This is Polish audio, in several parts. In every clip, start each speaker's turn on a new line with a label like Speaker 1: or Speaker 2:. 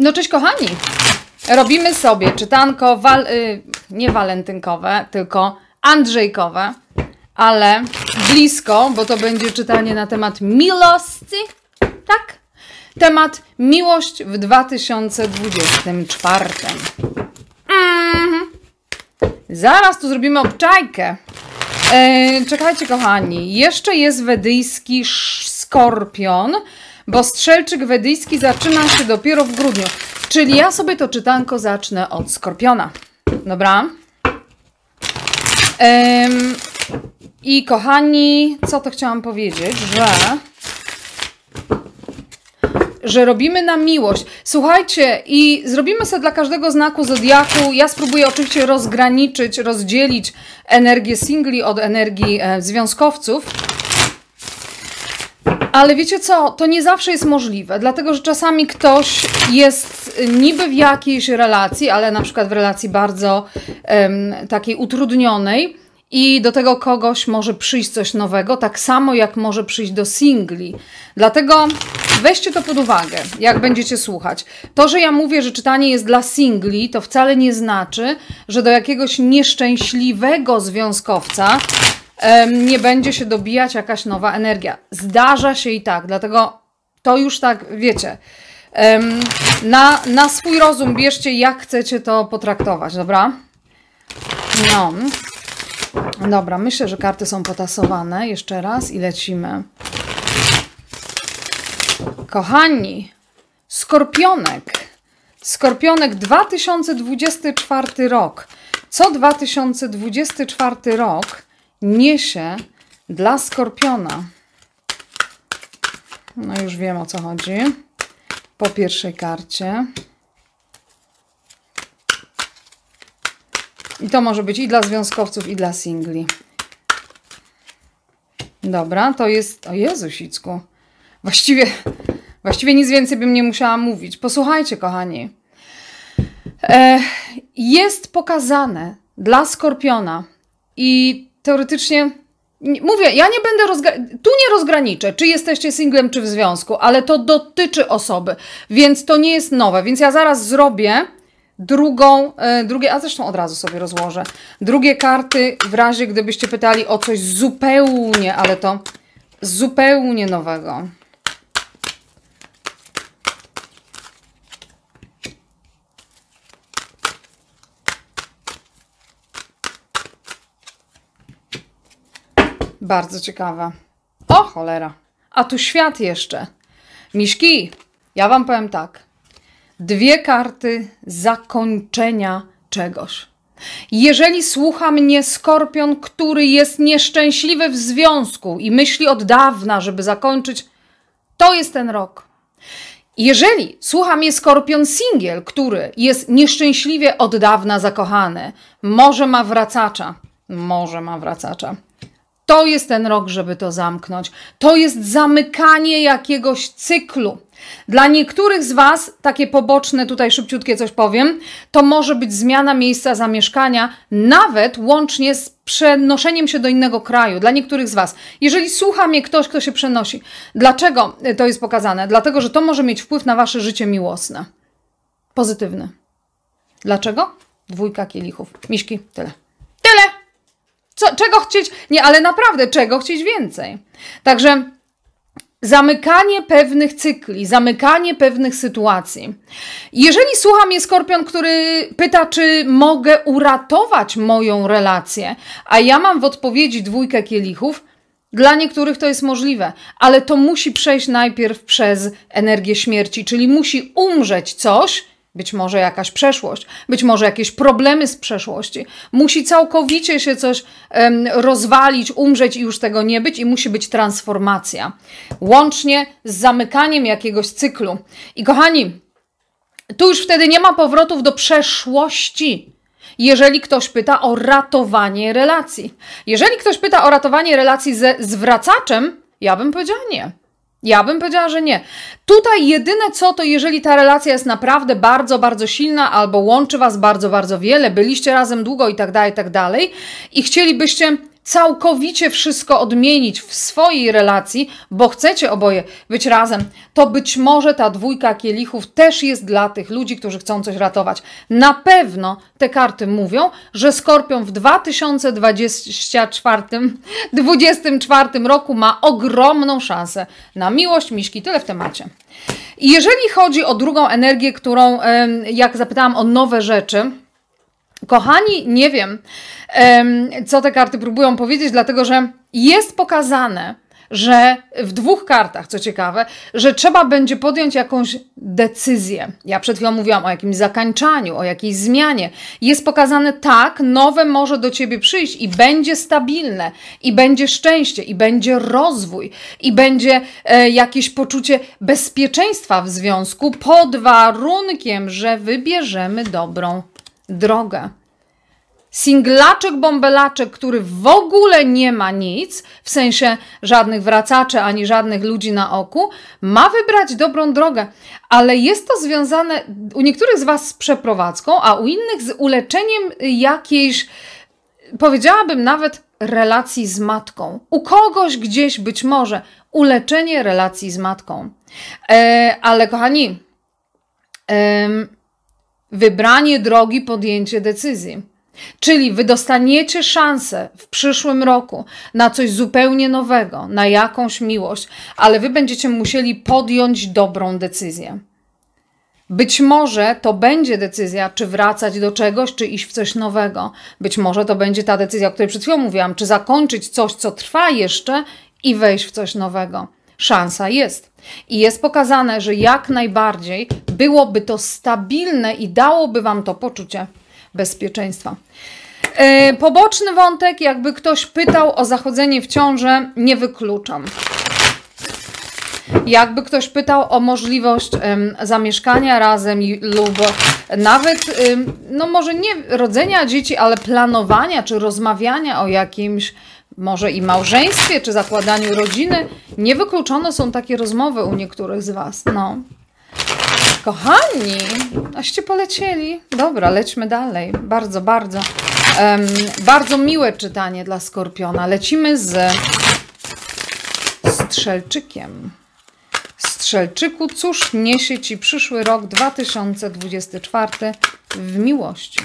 Speaker 1: No cześć kochani! Robimy sobie czytanko wal, y, nie walentynkowe, tylko andrzejkowe, ale blisko, bo to będzie czytanie na temat miłości, tak? Temat miłość w 2024. Mm. Zaraz tu zrobimy obczajkę. Yy, czekajcie kochani, jeszcze jest wedyjski skorpion, bo strzelczyk wedyjski zaczyna się dopiero w grudniu. Czyli ja sobie to czytanko zacznę od skorpiona. Dobra? Ym, I kochani, co to chciałam powiedzieć, że że robimy na miłość. Słuchajcie, i zrobimy sobie dla każdego znaku zodiaku. Ja spróbuję oczywiście rozgraniczyć, rozdzielić energię singli od energii e, związkowców. Ale wiecie co, to nie zawsze jest możliwe, dlatego że czasami ktoś jest niby w jakiejś relacji, ale na przykład w relacji bardzo um, takiej utrudnionej i do tego kogoś może przyjść coś nowego, tak samo jak może przyjść do singli. Dlatego weźcie to pod uwagę, jak będziecie słuchać. To, że ja mówię, że czytanie jest dla singli, to wcale nie znaczy, że do jakiegoś nieszczęśliwego związkowca nie będzie się dobijać jakaś nowa energia. Zdarza się i tak, dlatego to już tak wiecie. Na, na swój rozum bierzcie, jak chcecie to potraktować, dobra? No. Dobra, myślę, że karty są potasowane. Jeszcze raz i lecimy. Kochani, Skorpionek. Skorpionek 2024 rok. Co 2024 rok? niesie dla skorpiona. No już wiem o co chodzi. Po pierwszej karcie. I to może być i dla związkowców, i dla singli. Dobra, to jest... O Jezusicku. Właściwie, właściwie nic więcej bym nie musiała mówić. Posłuchajcie, kochani. E, jest pokazane dla skorpiona i teoretycznie Mówię, ja nie będę rozgra- tu nie rozgraniczę, czy jesteście singlem, czy w związku, ale to dotyczy osoby, więc to nie jest nowe. Więc ja zaraz zrobię drugą, e, drugie, a zresztą od razu sobie rozłożę, drugie karty w razie, gdybyście pytali o coś zupełnie, ale to zupełnie nowego. Bardzo ciekawe. O cholera. A tu świat jeszcze. Miśki, ja wam powiem tak. Dwie karty zakończenia czegoś. Jeżeli słucha mnie skorpion, który jest nieszczęśliwy w związku i myśli od dawna, żeby zakończyć, to jest ten rok. Jeżeli słucha mnie skorpion singiel, który jest nieszczęśliwie od dawna zakochany, może ma wracacza. Może ma wracacza. To jest ten rok, żeby to zamknąć. To jest zamykanie jakiegoś cyklu. Dla niektórych z Was, takie poboczne, tutaj szybciutkie coś powiem, to może być zmiana miejsca zamieszkania, nawet łącznie z przenoszeniem się do innego kraju. Dla niektórych z Was. Jeżeli słucha mnie ktoś, kto się przenosi, dlaczego to jest pokazane? Dlatego, że to może mieć wpływ na Wasze życie miłosne. pozytywne. Dlaczego? Dwójka kielichów. Miśki, tyle. Tyle! Co, czego chcieć? Nie, ale naprawdę, czego chcieć więcej? Także zamykanie pewnych cykli, zamykanie pewnych sytuacji. Jeżeli słucha mnie skorpion, który pyta, czy mogę uratować moją relację, a ja mam w odpowiedzi dwójkę kielichów, dla niektórych to jest możliwe, ale to musi przejść najpierw przez energię śmierci, czyli musi umrzeć coś, być może jakaś przeszłość, być może jakieś problemy z przeszłości. Musi całkowicie się coś rozwalić, umrzeć i już tego nie być, i musi być transformacja. Łącznie z zamykaniem jakiegoś cyklu. I kochani, tu już wtedy nie ma powrotów do przeszłości. Jeżeli ktoś pyta o ratowanie relacji, jeżeli ktoś pyta o ratowanie relacji ze zwracaczem, ja bym powiedziała nie. Ja bym powiedziała, że nie. Tutaj jedyne co, to jeżeli ta relacja jest naprawdę bardzo, bardzo silna albo łączy Was bardzo, bardzo wiele, byliście razem długo i tak dalej, i tak dalej i chcielibyście całkowicie wszystko odmienić w swojej relacji, bo chcecie oboje być razem, to być może ta dwójka kielichów też jest dla tych ludzi, którzy chcą coś ratować. Na pewno te karty mówią, że Skorpion w 2024 2024 roku ma ogromną szansę na miłość miśki. Tyle w temacie. jeżeli chodzi o drugą energię, którą, jak zapytałam o nowe rzeczy, Kochani, nie wiem, co te karty próbują powiedzieć, dlatego że jest pokazane, że w dwóch kartach, co ciekawe, że trzeba będzie podjąć jakąś decyzję. Ja przed chwilą mówiłam o jakimś zakańczaniu, o jakiejś zmianie. Jest pokazane tak, nowe może do ciebie przyjść i będzie stabilne, i będzie szczęście, i będzie rozwój, i będzie e, jakieś poczucie bezpieczeństwa w związku pod warunkiem, że wybierzemy dobrą drogę. Singlaczek, bąbelaczek, który w ogóle nie ma nic, w sensie żadnych wracaczy ani żadnych ludzi na oku, ma wybrać dobrą drogę, ale jest to związane u niektórych z Was z przeprowadzką, a u innych z uleczeniem jakiejś, powiedziałabym nawet, relacji z matką. U kogoś gdzieś być może uleczenie relacji z matką. E, ale kochani, em, wybranie drogi, podjęcie decyzji. Czyli wy dostaniecie szansę w przyszłym roku na coś zupełnie nowego, na jakąś miłość, ale wy będziecie musieli podjąć dobrą decyzję. Być może to będzie decyzja, czy wracać do czegoś, czy iść w coś nowego. Być może to będzie ta decyzja, o której przed chwilą mówiłam, czy zakończyć coś, co trwa jeszcze i wejść w coś nowego. Szansa jest. I jest pokazane, że jak najbardziej byłoby to stabilne i dałoby Wam to poczucie bezpieczeństwa. Yy, poboczny wątek, jakby ktoś pytał o zachodzenie w ciążę, nie wykluczam. Jakby ktoś pytał o możliwość ym, zamieszkania razem lub nawet, ym, no może nie rodzenia dzieci, ale planowania czy rozmawiania o jakimś może i małżeństwie, czy zakładaniu rodziny. Niewykluczone są takie rozmowy u niektórych z Was. No. Kochani, aście polecieli. Dobra, lećmy dalej. Bardzo, bardzo. Um, bardzo miłe czytanie dla Skorpiona. Lecimy z Strzelczykiem. Strzelczyku, cóż niesie Ci przyszły rok 2024 w miłości?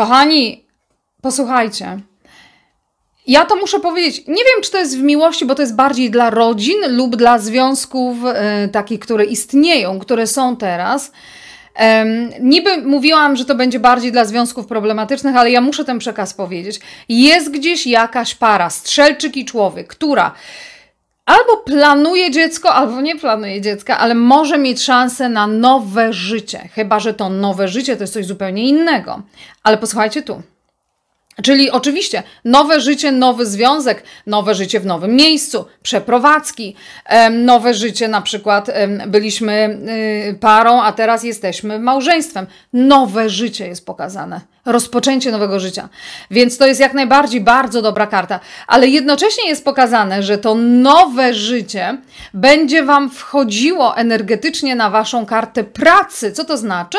Speaker 1: Kochani, posłuchajcie. Ja to muszę powiedzieć. Nie wiem, czy to jest w miłości, bo to jest bardziej dla rodzin lub dla związków e, takich, które istnieją, które są teraz. Um, niby mówiłam, że to będzie bardziej dla związków problematycznych, ale ja muszę ten przekaz powiedzieć. Jest gdzieś jakaś para, strzelczyk i człowiek, która albo planuje dziecko, albo nie planuje dziecka, ale może mieć szansę na nowe życie. Chyba, że to nowe życie to jest coś zupełnie innego. Ale posłuchajcie tu. Czyli oczywiście nowe życie, nowy związek, nowe życie w nowym miejscu, przeprowadzki, nowe życie, na przykład byliśmy y, parą, a teraz jesteśmy małżeństwem. Nowe życie jest pokazane rozpoczęcie nowego życia. Więc to jest jak najbardziej bardzo dobra karta, ale jednocześnie jest pokazane, że to nowe życie będzie Wam wchodziło energetycznie na Waszą kartę pracy. Co to znaczy?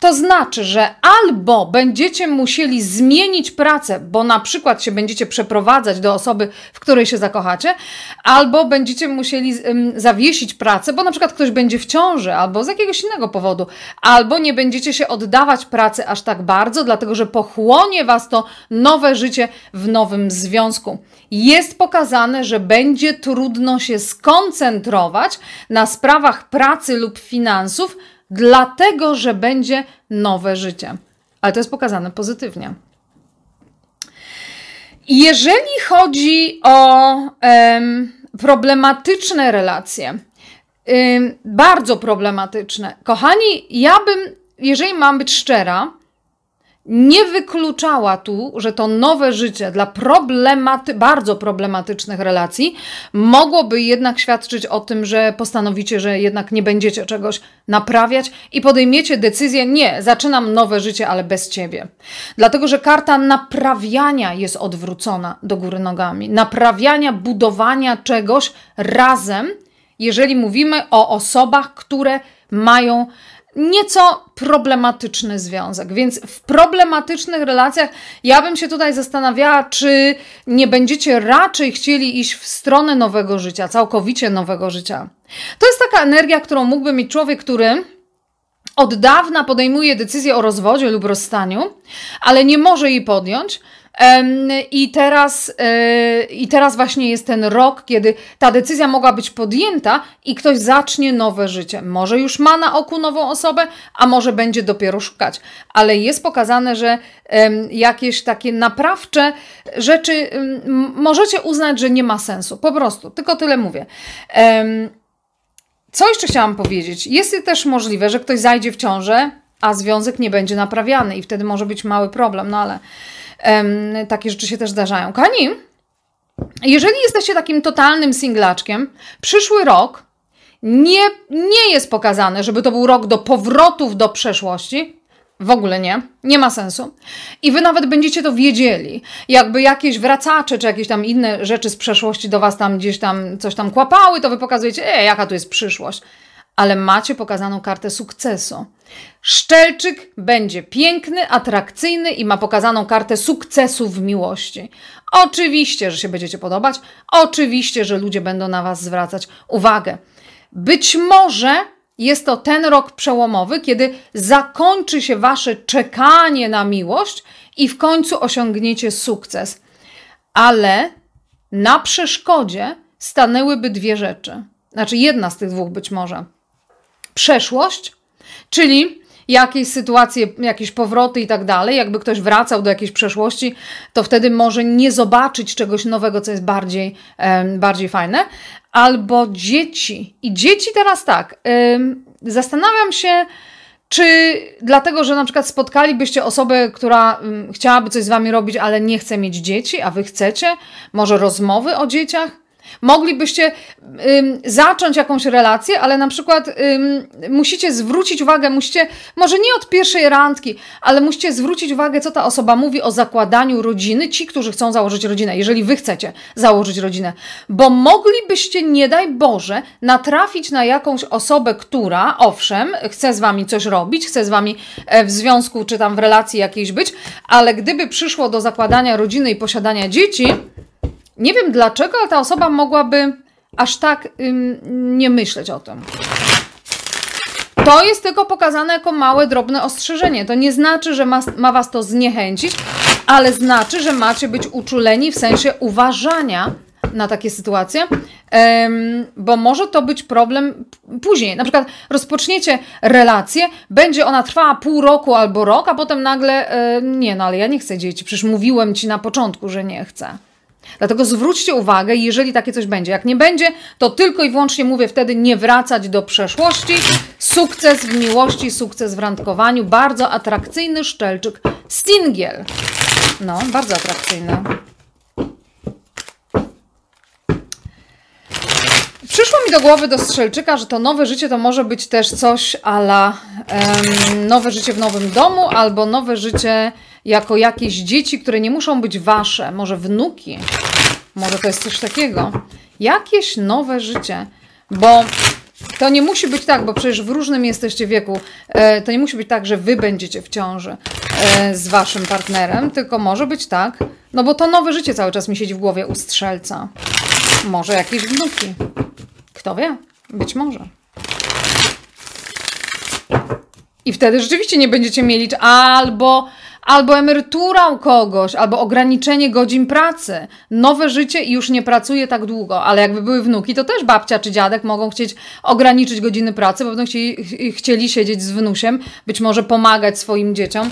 Speaker 1: To znaczy, że albo będziecie musieli zmienić pracę, bo na przykład się będziecie przeprowadzać do osoby, w której się zakochacie, albo będziecie musieli zawiesić pracę, bo na przykład ktoś będzie w ciąży, albo z jakiegoś innego powodu, albo nie będziecie się oddawać pracy aż tak bardzo, dlatego dlatego że pochłonie Was to nowe życie w nowym związku. Jest pokazane, że będzie trudno się skoncentrować na sprawach pracy lub finansów, dlatego że będzie nowe życie. Ale to jest pokazane pozytywnie. Jeżeli chodzi o em, problematyczne relacje, em, bardzo problematyczne, kochani, ja bym, jeżeli mam być szczera, nie wykluczała tu, że to nowe życie dla problematy bardzo problematycznych relacji mogłoby jednak świadczyć o tym, że postanowicie, że jednak nie będziecie czegoś naprawiać i podejmiecie decyzję: nie, zaczynam nowe życie, ale bez ciebie. Dlatego, że karta naprawiania jest odwrócona do góry nogami, naprawiania, budowania czegoś razem, jeżeli mówimy o osobach, które mają nieco problematyczny związek. Więc w problematycznych relacjach ja bym się tutaj zastanawiała, czy nie będziecie raczej chcieli iść w stronę nowego życia, całkowicie nowego życia. To jest taka energia, którą mógłby mieć człowiek, który od dawna podejmuje decyzję o rozwodzie lub rozstaniu, ale nie może jej podjąć i teraz, e, I teraz właśnie jest ten rok, kiedy ta decyzja mogła być podjęta i ktoś zacznie nowe życie. Może już ma na oku nową osobę, a może będzie dopiero szukać. Ale jest pokazane, że jakieś takie naprawcze rzeczy możecie uznać, że nie ma sensu. Po prostu, tylko tyle mówię. Co jeszcze chciałam powiedzieć? Jest też możliwe, że ktoś zajdzie w ciążę, a związek nie będzie naprawiany i wtedy może być mały problem, no ale takie rzeczy się też zdarzają. Kochani, jeżeli jesteście takim totalnym singlaczkiem, przyszły rok nie, nie jest pokazany, żeby to był rok do powrotów do przeszłości. W ogóle nie, nie ma sensu. I wy nawet będziecie to wiedzieli. Jakby jakieś wracacze czy jakieś tam inne rzeczy z przeszłości do was tam gdzieś tam coś tam kłapały, to wy pokazujecie, e, jaka tu jest przyszłość. Ale macie pokazaną kartę sukcesu. Szczelczyk będzie piękny, atrakcyjny i ma pokazaną kartę sukcesu w miłości. Oczywiście, że się będziecie podobać, oczywiście, że ludzie będą na Was zwracać uwagę. Być może jest to ten rok przełomowy, kiedy zakończy się Wasze czekanie na miłość i w końcu osiągniecie sukces. Ale na przeszkodzie stanęłyby dwie rzeczy. Znaczy, jedna z tych dwóch być może. Przeszłość Czyli jakieś sytuacje, jakieś powroty i tak dalej, jakby ktoś wracał do jakiejś przeszłości, to wtedy może nie zobaczyć czegoś nowego, co jest bardziej, bardziej fajne. Albo dzieci. I dzieci teraz tak, zastanawiam się, czy dlatego, że na przykład spotkalibyście osobę, która chciałaby coś z wami robić, ale nie chce mieć dzieci, a wy chcecie? Może rozmowy o dzieciach? Moglibyście ym, zacząć jakąś relację, ale na przykład ym, musicie zwrócić uwagę, musicie, może nie od pierwszej randki, ale musicie zwrócić uwagę, co ta osoba mówi o zakładaniu rodziny, ci, którzy chcą założyć rodzinę, jeżeli wy chcecie założyć rodzinę, bo moglibyście, nie daj Boże, natrafić na jakąś osobę, która, owszem, chce z wami coś robić, chce z wami e, w związku czy tam w relacji jakiejś być, ale gdyby przyszło do zakładania rodziny i posiadania dzieci, nie wiem dlaczego, ale ta osoba mogłaby aż tak ym, nie myśleć o tym. To jest tylko pokazane jako małe, drobne ostrzeżenie. To nie znaczy, że ma, ma was to zniechęcić, ale znaczy, że macie być uczuleni w sensie uważania na takie sytuacje, bo może to być problem później. Na przykład rozpoczniecie relację, będzie ona trwała pół roku albo rok, a potem nagle e, nie, no ale ja nie chcę dzieci, przecież mówiłem ci na początku, że nie chcę. Dlatego zwróćcie uwagę, jeżeli takie coś będzie. Jak nie będzie, to tylko i wyłącznie mówię wtedy nie wracać do przeszłości. Sukces w miłości, sukces w randkowaniu. Bardzo atrakcyjny szczelczyk Stingiel. No, bardzo atrakcyjny. Przyszło mi do głowy do Strzelczyka, że to nowe życie to może być też coś ala um, nowe życie w nowym domu albo nowe życie jako jakieś dzieci, które nie muszą być wasze, może wnuki, może to jest coś takiego. Jakieś nowe życie, bo to nie musi być tak, bo przecież w różnym jesteście wieku. E, to nie musi być tak, że wy będziecie w ciąży e, z waszym partnerem, tylko może być tak, no bo to nowe życie cały czas mi siedzi w głowie u strzelca. Może jakieś wnuki. Kto wie? Być może. I wtedy rzeczywiście nie będziecie mieli, albo albo emerytura u kogoś, albo ograniczenie godzin pracy, nowe życie i już nie pracuje tak długo, ale jakby były wnuki, to też babcia czy dziadek mogą chcieć ograniczyć godziny pracy, bo będą chcieli, chcieli siedzieć z wnusiem, być może pomagać swoim dzieciom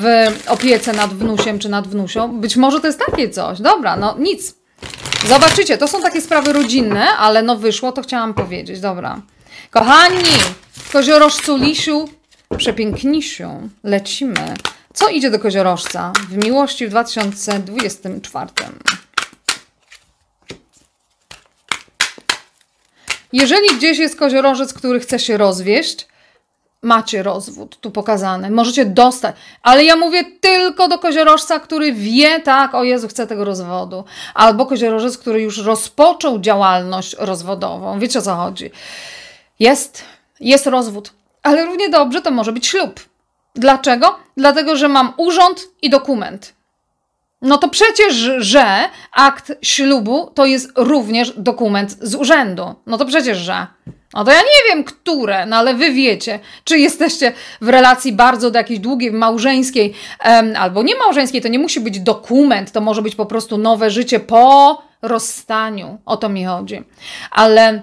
Speaker 1: w opiece nad wnusiem czy nad wnusią. Być może to jest takie coś. Dobra, no nic. Zobaczycie, to są takie sprawy rodzinne, ale no wyszło, to chciałam powiedzieć. Dobra. Kochani, koziorożcu Lisiu, przepięknisiu, lecimy. Co idzie do koziorożca w miłości w 2024? Jeżeli gdzieś jest koziorożec, który chce się rozwieść, macie rozwód tu pokazany, możecie dostać, ale ja mówię tylko do koziorożca, który wie, tak, o Jezu, chcę tego rozwodu, albo koziorożec, który już rozpoczął działalność rozwodową, wiecie o co chodzi. Jest, jest rozwód, ale równie dobrze to może być ślub. Dlaczego? Dlatego, że mam urząd i dokument. No to przecież, że akt ślubu to jest również dokument z urzędu. No to przecież, że. No to ja nie wiem, które, no ale wy wiecie, czy jesteście w relacji bardzo do jakiejś długiej, małżeńskiej em, albo nie małżeńskiej, to nie musi być dokument, to może być po prostu nowe życie po rozstaniu. O to mi chodzi. Ale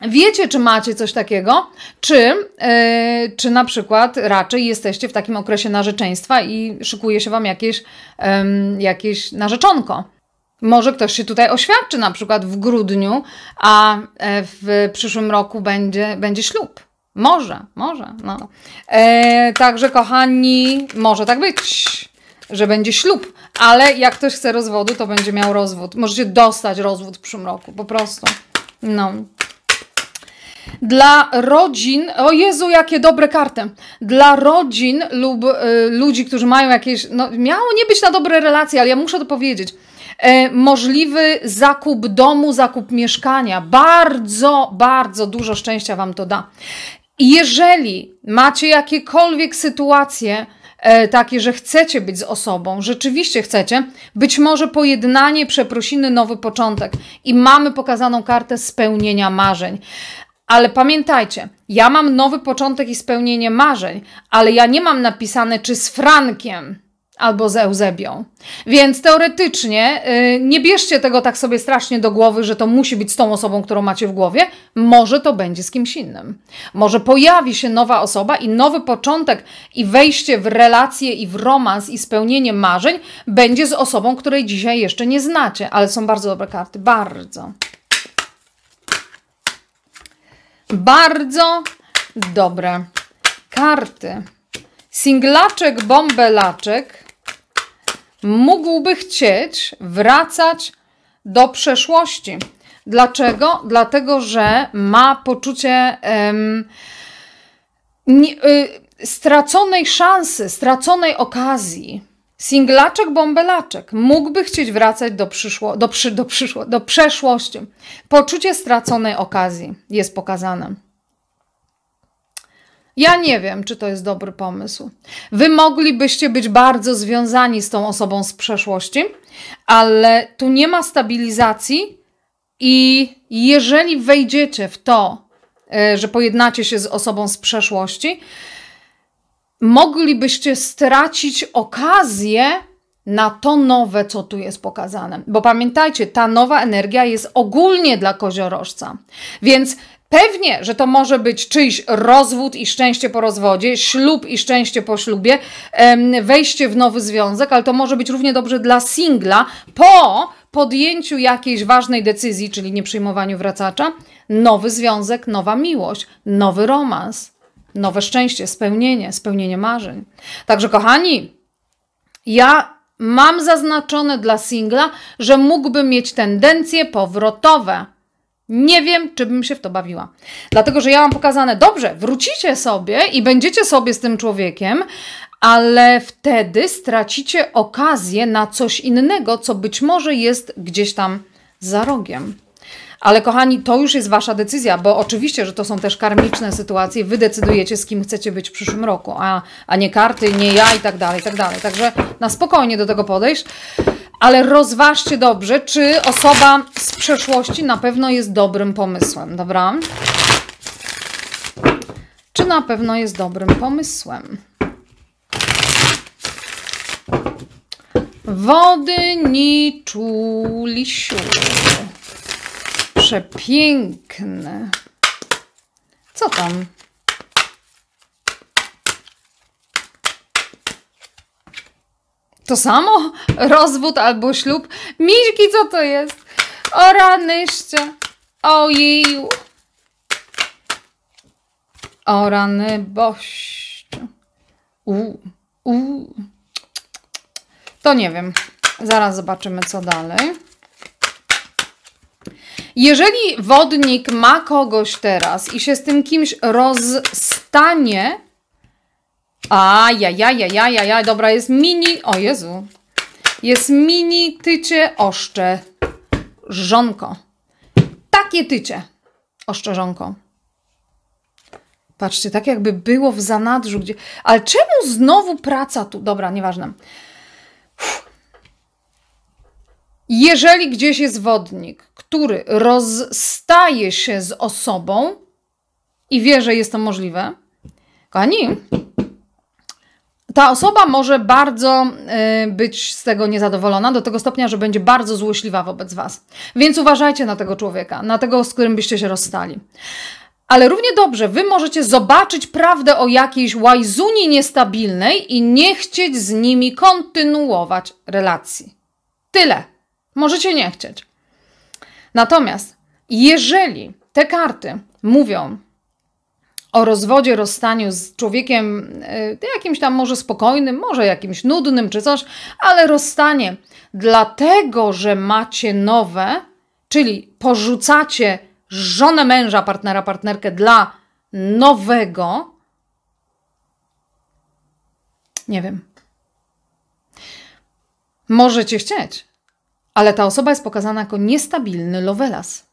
Speaker 1: Wiecie, czy macie coś takiego, czy, yy, czy na przykład raczej jesteście w takim okresie narzeczeństwa i szykuje się Wam jakieś, yy, jakieś narzeczonko. Może ktoś się tutaj oświadczy na przykład w grudniu, a e, w przyszłym roku będzie, będzie ślub. Może, może. No. E, także, kochani, może tak być, że będzie ślub, ale jak ktoś chce rozwodu, to będzie miał rozwód. Możecie dostać rozwód w przyszłym roku, po prostu. No. Dla rodzin, o Jezu, jakie dobre karty. Dla rodzin lub y, ludzi, którzy mają jakieś, no miało nie być na dobre relacje, ale ja muszę to powiedzieć. E, możliwy zakup domu, zakup mieszkania. Bardzo, bardzo dużo szczęścia Wam to da. Jeżeli macie jakiekolwiek sytuacje, e, takie, że chcecie być z osobą, rzeczywiście chcecie, być może pojednanie, przeprosiny, nowy początek. I mamy pokazaną kartę spełnienia marzeń. Ale pamiętajcie, ja mam nowy początek i spełnienie marzeń, ale ja nie mam napisane czy z Frankiem albo z Eusebią. Więc teoretycznie yy, nie bierzcie tego tak sobie strasznie do głowy, że to musi być z tą osobą, którą macie w głowie. Może to będzie z kimś innym. Może pojawi się nowa osoba i nowy początek i wejście w relacje i w romans i spełnienie marzeń będzie z osobą, której dzisiaj jeszcze nie znacie, ale są bardzo dobre karty. Bardzo. Bardzo dobre karty. Singlaczek, bombelaczek mógłby chcieć wracać do przeszłości. Dlaczego? Dlatego, że ma poczucie um, nie, y, straconej szansy, straconej okazji. Singlaczek, bąbelaczek mógłby chcieć wracać do, przyszło, do, przy, do, przyszło, do przeszłości. Poczucie straconej okazji jest pokazane. Ja nie wiem, czy to jest dobry pomysł. Wy moglibyście być bardzo związani z tą osobą z przeszłości, ale tu nie ma stabilizacji i jeżeli wejdziecie w to, e, że pojednacie się z osobą z przeszłości, moglibyście stracić okazję na to nowe, co tu jest pokazane. Bo pamiętajcie, ta nowa energia jest ogólnie dla koziorożca. Więc pewnie, że to może być czyjś rozwód i szczęście po rozwodzie, ślub i szczęście po ślubie, wejście w nowy związek, ale to może być równie dobrze dla singla po podjęciu jakiejś ważnej decyzji, czyli nie przyjmowaniu wracacza, nowy związek, nowa miłość, nowy romans nowe szczęście, spełnienie, spełnienie marzeń. Także, kochani, ja mam zaznaczone dla singla, że mógłbym mieć tendencje powrotowe. Nie wiem, czy bym się w to bawiła. Dlatego, że ja mam pokazane, dobrze, wrócicie sobie i będziecie sobie z tym człowiekiem, ale wtedy stracicie okazję na coś innego, co być może jest gdzieś tam za rogiem. Ale kochani, to już jest wasza decyzja, bo oczywiście, że to są też karmiczne sytuacje. Wy decydujecie, z kim chcecie być w przyszłym roku, a, a nie karty, nie ja i tak dalej, i tak dalej. Także na spokojnie do tego podejść, ale rozważcie dobrze, czy osoba z przeszłości na pewno jest dobrym pomysłem, dobra? Czy na pewno jest dobrym pomysłem? Wody niczu się piękne Co tam? To samo? Rozwód albo ślub? Miśki, co to jest? O ranyście. Ojeju. O rany bościu. U, u. To nie wiem. Zaraz zobaczymy, co dalej. Jeżeli wodnik ma kogoś teraz i się z tym kimś rozstanie, a ja, ja, ja, ja, ja, ja, dobra, jest mini, o Jezu, jest mini tycie oszcze żonko. Takie tycie oszczerzonko. Patrzcie, tak jakby było w zanadrzu, gdzie... Ale czemu znowu praca tu? Dobra, nieważne. Uff. Jeżeli gdzieś jest wodnik, który rozstaje się z osobą i wie, że jest to możliwe, kochani, ta osoba może bardzo y, być z tego niezadowolona, do tego stopnia, że będzie bardzo złośliwa wobec Was. Więc uważajcie na tego człowieka, na tego, z którym byście się rozstali. Ale równie dobrze Wy możecie zobaczyć prawdę o jakiejś łajzuni niestabilnej i nie chcieć z nimi kontynuować relacji. Tyle. Możecie nie chcieć. Natomiast jeżeli te karty mówią o rozwodzie, rozstaniu z człowiekiem y, jakimś tam może spokojnym, może jakimś nudnym czy coś, ale rozstanie dlatego, że macie nowe, czyli porzucacie żonę męża, partnera, partnerkę dla nowego, nie wiem. Możecie chcieć, ale ta osoba jest pokazana jako niestabilny lowelas.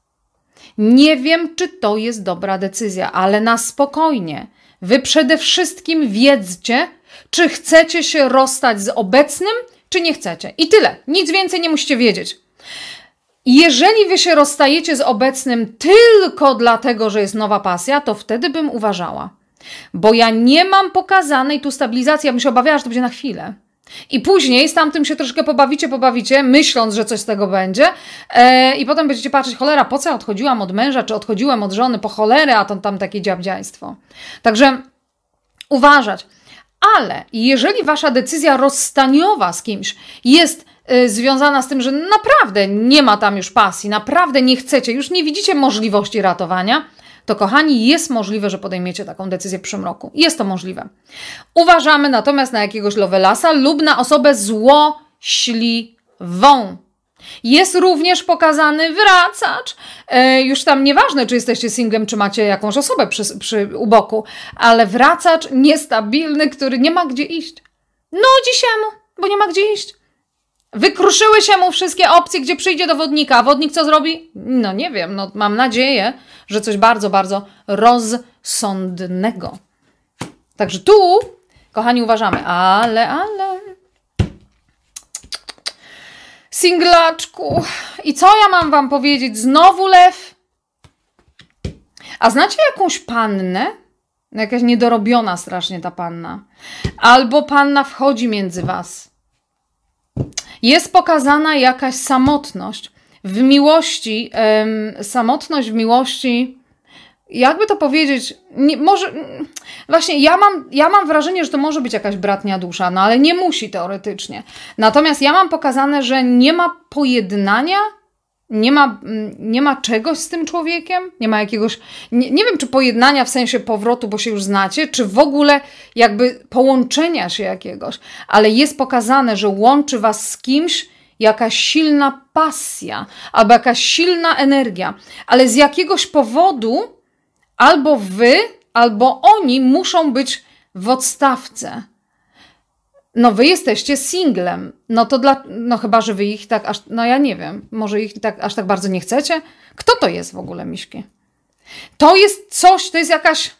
Speaker 1: Nie wiem, czy to jest dobra decyzja, ale na spokojnie. Wy przede wszystkim wiedzcie, czy chcecie się rozstać z obecnym, czy nie chcecie. I tyle. Nic więcej nie musicie wiedzieć. Jeżeli wy się rozstajecie z obecnym tylko dlatego, że jest nowa pasja, to wtedy bym uważała. Bo ja nie mam pokazanej tu stabilizacji, ja bym się obawiała, że to będzie na chwilę. I później z tamtym się troszkę pobawicie, pobawicie, myśląc, że coś z tego będzie, e, i potem będziecie patrzeć, cholera, po co odchodziłam od męża, czy odchodziłem od żony, po cholerę, a to tam takie dziabdziaństwo. Także uważać. Ale jeżeli wasza decyzja rozstaniowa z kimś jest y, związana z tym, że naprawdę nie ma tam już pasji, naprawdę nie chcecie, już nie widzicie możliwości ratowania, to kochani, jest możliwe, że podejmiecie taką decyzję w przyszłym roku. Jest to możliwe. Uważamy natomiast na jakiegoś lasa lub na osobę złośliwą. Jest również pokazany wracacz. E, już tam nieważne, czy jesteście singlem, czy macie jakąś osobę przy, przy u boku, ale wracacz niestabilny, który nie ma gdzie iść. No dzisiaj, bo nie ma gdzie iść. Wykruszyły się mu wszystkie opcje, gdzie przyjdzie do wodnika. A wodnik co zrobi? No nie wiem, no mam nadzieję, że coś bardzo, bardzo rozsądnego. Także tu, kochani, uważamy. Ale, ale... Singlaczku. I co ja mam wam powiedzieć? Znowu lew. A znacie jakąś pannę? No, jakaś niedorobiona strasznie ta panna. Albo panna wchodzi między was jest pokazana jakaś samotność. W miłości, samotność w miłości, jakby to powiedzieć, nie, może, właśnie ja mam, ja mam wrażenie, że to może być jakaś bratnia dusza, no ale nie musi teoretycznie. Natomiast ja mam pokazane, że nie ma pojednania nie ma, mm, nie ma czegoś z tym człowiekiem, nie ma jakiegoś, nie, nie wiem czy pojednania w sensie powrotu, bo się już znacie, czy w ogóle jakby połączenia się jakiegoś, ale jest pokazane, że łączy was z kimś jakaś silna pasja albo jakaś silna energia, ale z jakiegoś powodu albo wy, albo oni muszą być w odstawce no wy jesteście singlem, no to dla, no chyba, że wy ich tak aż, no ja nie wiem, może ich tak aż tak bardzo nie chcecie? Kto to jest w ogóle, Miśki? To jest coś, to jest jakaś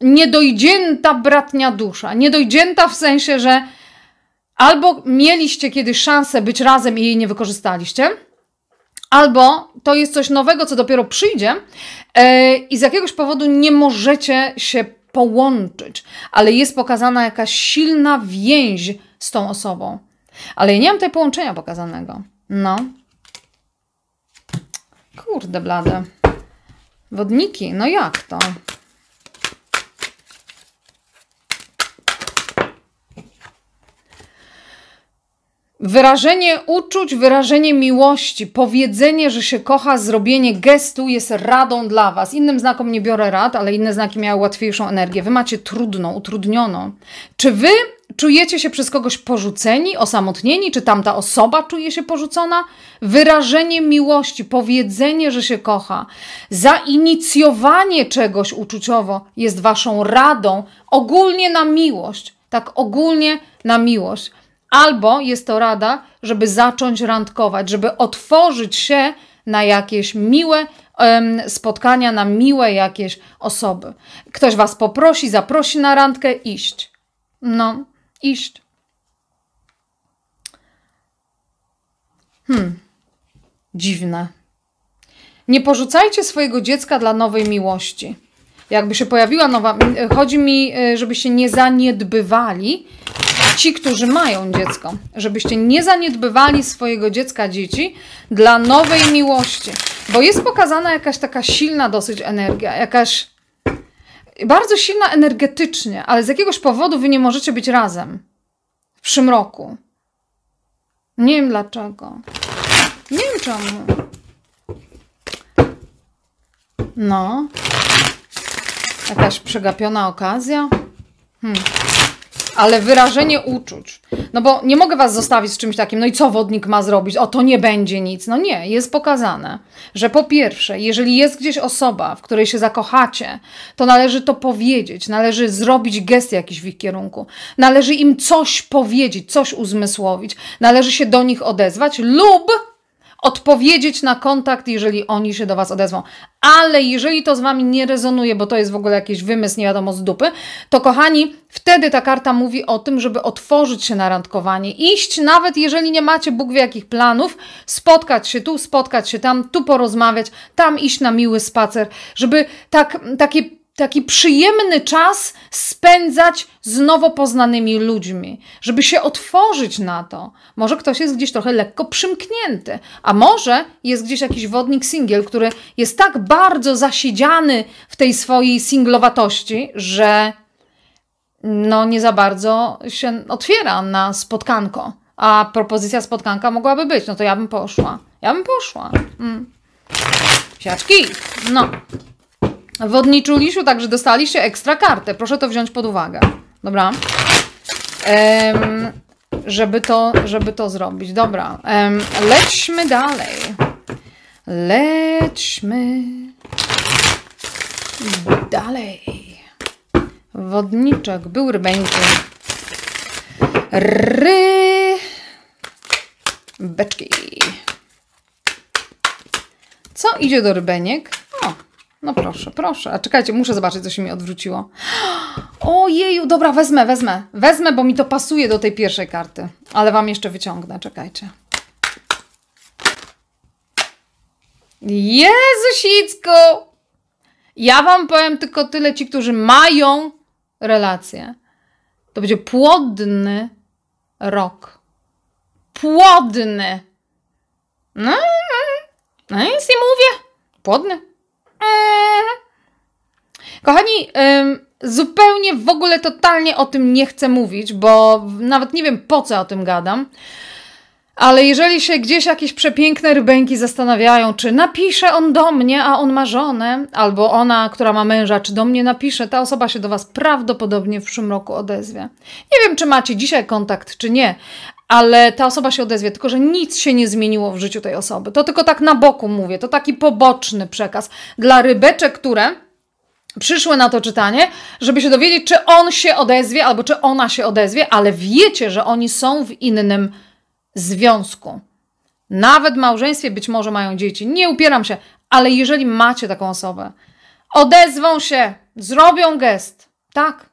Speaker 1: niedojdzięta bratnia dusza, niedojdzięta w sensie, że albo mieliście kiedyś szansę być razem i jej nie wykorzystaliście, albo to jest coś nowego, co dopiero przyjdzie yy, i z jakiegoś powodu nie możecie się połączyć, ale jest pokazana jakaś silna więź z tą osobą. Ale ja nie mam tutaj połączenia pokazanego. No. Kurde blade. Wodniki, no jak to? Wyrażenie uczuć, wyrażenie miłości, powiedzenie, że się kocha, zrobienie gestu jest radą dla Was. Innym znakom nie biorę rad, ale inne znaki miały łatwiejszą energię. Wy macie trudną, utrudnioną. Czy Wy czujecie się przez kogoś porzuceni, osamotnieni? Czy tamta osoba czuje się porzucona? Wyrażenie miłości, powiedzenie, że się kocha, zainicjowanie czegoś uczuciowo jest Waszą radą ogólnie na miłość. Tak ogólnie na miłość. Albo jest to rada, żeby zacząć randkować, żeby otworzyć się na jakieś miłe um, spotkania, na miłe jakieś osoby. Ktoś was poprosi, zaprosi na randkę, iść. No, iść. Hmm, dziwne. Nie porzucajcie swojego dziecka dla nowej miłości jakby się pojawiła nowa, chodzi mi, e, żebyście nie zaniedbywali ci, którzy mają dziecko, żebyście nie zaniedbywali swojego dziecka, dzieci dla nowej miłości, bo jest pokazana jakaś taka silna dosyć energia, jakaś bardzo silna energetycznie, ale z jakiegoś powodu wy nie możecie być razem w przymroku. Nie wiem dlaczego. Nie wiem czemu. No. Jakaś przegapiona okazja? Hmm. Ale wyrażenie uczuć. No bo nie mogę was zostawić z czymś takim, no i co wodnik ma zrobić? O, to nie będzie nic. No nie, jest pokazane, że po pierwsze, jeżeli jest gdzieś osoba, w której się zakochacie, to należy to powiedzieć, należy zrobić gest jakiś w ich kierunku, należy im coś powiedzieć, coś uzmysłowić, należy się do nich odezwać lub odpowiedzieć na kontakt, jeżeli oni się do Was odezwą. Ale jeżeli to z Wami nie rezonuje, bo to jest w ogóle jakiś wymysł, nie wiadomo z dupy, to kochani, wtedy ta karta mówi o tym, żeby otworzyć się na randkowanie, iść nawet jeżeli nie macie Bóg wie jakich planów, spotkać się tu, spotkać się tam, tu porozmawiać, tam iść na miły spacer, żeby tak, takie taki przyjemny czas spędzać z nowo poznanymi ludźmi, żeby się otworzyć na to. Może ktoś jest gdzieś trochę lekko przymknięty, a może jest gdzieś jakiś wodnik singiel, który jest tak bardzo zasiedziany w tej swojej singlowatości, że no nie za bardzo się otwiera na spotkanko. A propozycja spotkanka mogłaby być, no to ja bym poszła. Ja bym poszła. Mm. Siaczki! No. W odniczu Liszu także dostaliście ekstra kartę. Proszę to wziąć pod uwagę. Dobra. żeby, to, żeby to zrobić. Dobra. Um, lećmy dalej. Lećmy dalej. Wodniczek był rybeńczy. Ry... Beczki. Co idzie do rybeniek? No proszę, proszę. A czekajcie, muszę zobaczyć, co się mi odwróciło. Ojeju, dobra, wezmę, wezmę. Wezmę, bo mi to pasuje do tej pierwszej karty. Ale Wam jeszcze wyciągnę, czekajcie. Jezusicku! Ja Wam powiem tylko tyle, ci, którzy mają relacje. To będzie płodny rok. Płodny. No, no, no, no nic nie mówię. Płodny. Eee. Kochani, zupełnie w ogóle totalnie o tym nie chcę mówić, bo nawet nie wiem po co o tym gadam. Ale jeżeli się gdzieś jakieś przepiękne rybęki zastanawiają, czy napisze on do mnie, a on ma żonę, albo ona, która ma męża, czy do mnie napisze, ta osoba się do Was prawdopodobnie w przyszłym roku odezwie. Nie wiem, czy macie dzisiaj kontakt, czy nie, ale ta osoba się odezwie, tylko że nic się nie zmieniło w życiu tej osoby. To tylko tak na boku mówię, to taki poboczny przekaz dla rybeczek, które przyszły na to czytanie, żeby się dowiedzieć, czy on się odezwie albo czy ona się odezwie, ale wiecie, że oni są w innym związku. Nawet w małżeństwie być może mają dzieci. Nie upieram się, ale jeżeli macie taką osobę, odezwą się, zrobią gest. Tak.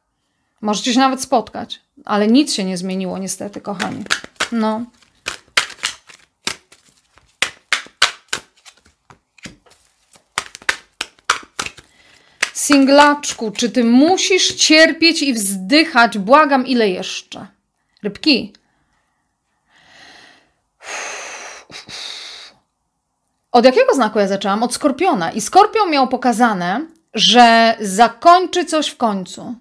Speaker 1: Możecie się nawet spotkać ale nic się nie zmieniło niestety, kochani. No. Singlaczku, czy ty musisz cierpieć i wzdychać? Błagam, ile jeszcze? Rybki. Od jakiego znaku ja zaczęłam? Od skorpiona. I skorpion miał pokazane, że zakończy coś w końcu.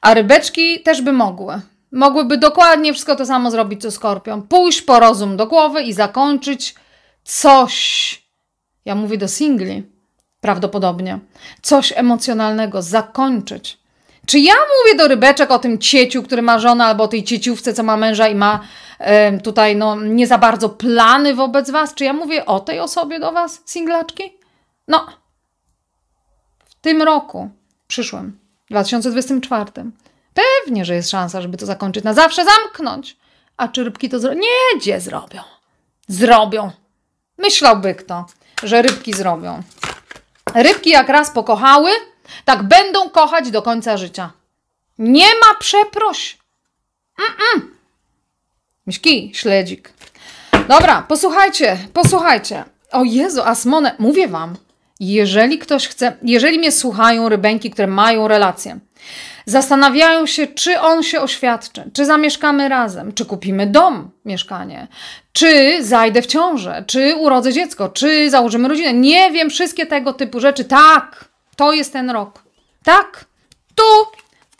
Speaker 1: A rybeczki też by mogły. Mogłyby dokładnie wszystko to samo zrobić co Skorpion. Pójść po rozum do głowy i zakończyć coś. Ja mówię do singli. Prawdopodobnie. Coś emocjonalnego. Zakończyć. Czy ja mówię do rybeczek o tym cieciu, który ma żonę, albo o tej cieciówce, co ma męża i ma tutaj no, nie za bardzo plany wobec was? Czy ja mówię o tej osobie do was, singlaczki? No. W tym roku, przyszłym, 2024, Pewnie, że jest szansa, żeby to zakończyć na zawsze, zamknąć. A czy rybki to zrobią? Nie, gdzie zrobią? Zrobią. Myślałby kto, że rybki zrobią. Rybki jak raz pokochały, tak będą kochać do końca życia. Nie ma przeproś. Mm-mm. Miśki, śledzik. Dobra, posłuchajcie, posłuchajcie. O Jezu, Asmone, mówię Wam, jeżeli ktoś chce, jeżeli mnie słuchają rybęki, które mają relacje, Zastanawiają się, czy on się oświadczy, czy zamieszkamy razem, czy kupimy dom, mieszkanie, czy zajdę w ciążę, czy urodzę dziecko, czy założymy rodzinę. Nie wiem, wszystkie tego typu rzeczy. Tak, to jest ten rok. Tak, tu,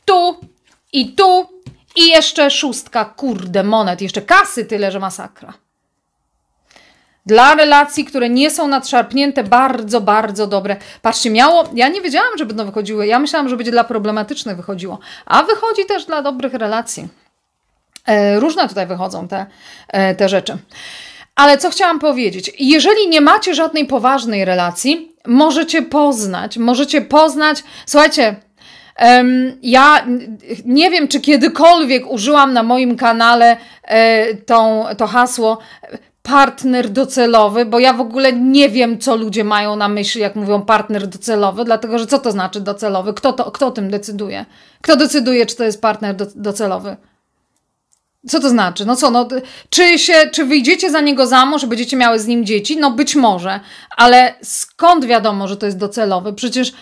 Speaker 1: tu i tu i jeszcze szóstka, kurde, monet, jeszcze kasy tyle, że masakra. Dla relacji, które nie są nadszarpnięte, bardzo, bardzo dobre. Patrzcie, miało. Ja nie wiedziałam, że będą wychodziły. Ja myślałam, że będzie dla problematycznych wychodziło. A wychodzi też dla dobrych relacji. E, różne tutaj wychodzą te, e, te rzeczy. Ale co chciałam powiedzieć? Jeżeli nie macie żadnej poważnej relacji, możecie poznać, możecie poznać. Słuchajcie, ja nie wiem, czy kiedykolwiek użyłam na moim kanale e, to to hasło partner docelowy, bo ja w ogóle nie wiem, co ludzie mają na myśli, jak mówią partner docelowy, dlatego że co to znaczy docelowy? Kto, to, kto o tym decyduje? Kto decyduje, czy to jest partner do, docelowy? Co to znaczy? No co, no, czy, się, czy wyjdziecie za niego za mąż, będziecie miały z nim dzieci? No być może, ale skąd wiadomo, że to jest docelowy? Przecież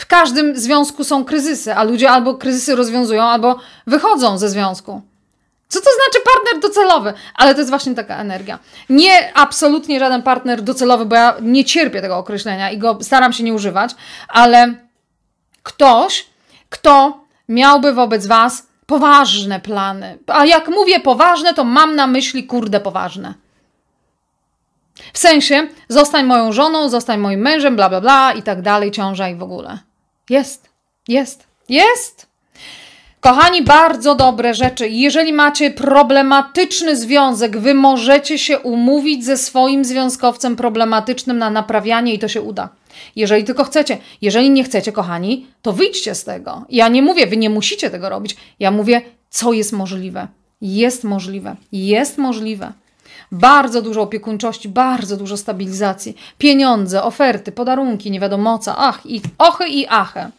Speaker 1: w każdym związku są kryzysy, a ludzie albo kryzysy rozwiązują, albo wychodzą ze związku. Co to znaczy partner docelowy? Ale to jest właśnie taka energia. Nie absolutnie żaden partner docelowy, bo ja nie cierpię tego określenia i go staram się nie używać, ale ktoś, kto miałby wobec Was poważne plany. A jak mówię poważne, to mam na myśli kurde poważne. W sensie, zostań moją żoną, zostań moim mężem, bla, bla, bla i tak dalej, ciąża i w ogóle. Jest, jest, jest. Kochani, bardzo dobre rzeczy. Jeżeli macie problematyczny związek, wy możecie się umówić ze swoim związkowcem problematycznym na naprawianie i to się uda. Jeżeli tylko chcecie. Jeżeli nie chcecie, kochani, to wyjdźcie z tego. Ja nie mówię, wy nie musicie tego robić. Ja mówię, co jest możliwe. Jest możliwe. Jest możliwe. Bardzo dużo opiekuńczości, bardzo dużo stabilizacji. Pieniądze, oferty, podarunki, nie wiadomo co. Ach, i ochy i ache.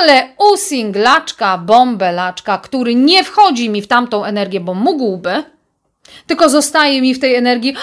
Speaker 1: Ale usinglaczka, bombelaczka, który nie wchodzi mi w tamtą energię, bo mógłby, tylko zostaje mi w tej energii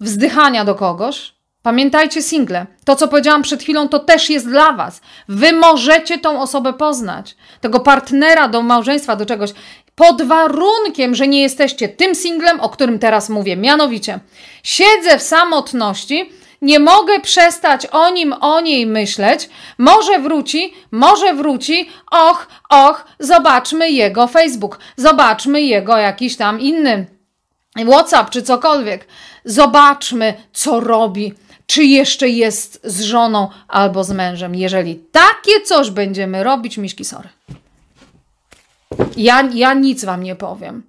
Speaker 1: wzdychania do kogoś. Pamiętajcie single. To, co powiedziałam przed chwilą, to też jest dla Was. Wy możecie tą osobę poznać. Tego partnera do małżeństwa, do czegoś. Pod warunkiem, że nie jesteście tym singlem, o którym teraz mówię. Mianowicie, siedzę w samotności, nie mogę przestać o nim, o niej myśleć. Może wróci, może wróci. Och, och, zobaczmy jego Facebook, zobaczmy jego jakiś tam inny WhatsApp czy cokolwiek. Zobaczmy, co robi, czy jeszcze jest z żoną albo z mężem. Jeżeli takie coś będziemy robić, miśki, sorry. Ja, ja nic Wam nie powiem.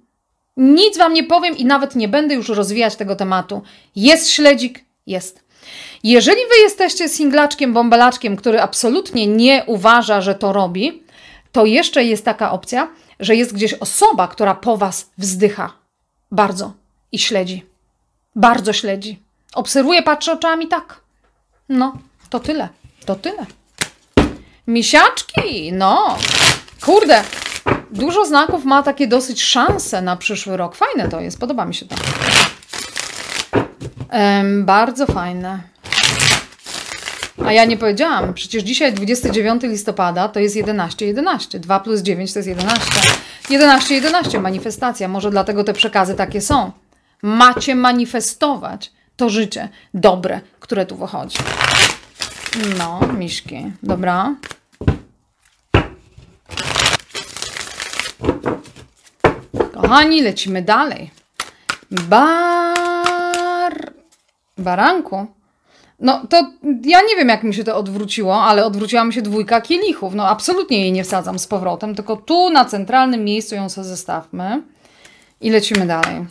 Speaker 1: Nic Wam nie powiem i nawet nie będę już rozwijać tego tematu. Jest śledzik? Jest. Jeżeli Wy jesteście singlaczkiem, bąbelaczkiem, który absolutnie nie uważa, że to robi, to jeszcze jest taka opcja, że jest gdzieś osoba, która po Was wzdycha bardzo i śledzi. Bardzo śledzi. Obserwuje, patrzy oczami, tak. No, to tyle. To tyle. Misiaczki, no. Kurde, Dużo znaków ma takie dosyć szanse na przyszły rok. Fajne to jest, podoba mi się to. Um, bardzo fajne. A ja nie powiedziałam, przecież dzisiaj 29 listopada to jest 11, 11. 2 plus 9 to jest 11. 11, 11 manifestacja, może dlatego te przekazy takie są. Macie manifestować to życie dobre, które tu wychodzi. No, miszki, dobra. kochani, lecimy dalej. Bar... Baranku? No to ja nie wiem, jak mi się to odwróciło, ale odwróciła mi się dwójka kielichów. No absolutnie jej nie wsadzam z powrotem, tylko tu na centralnym miejscu ją sobie zestawmy I lecimy dalej.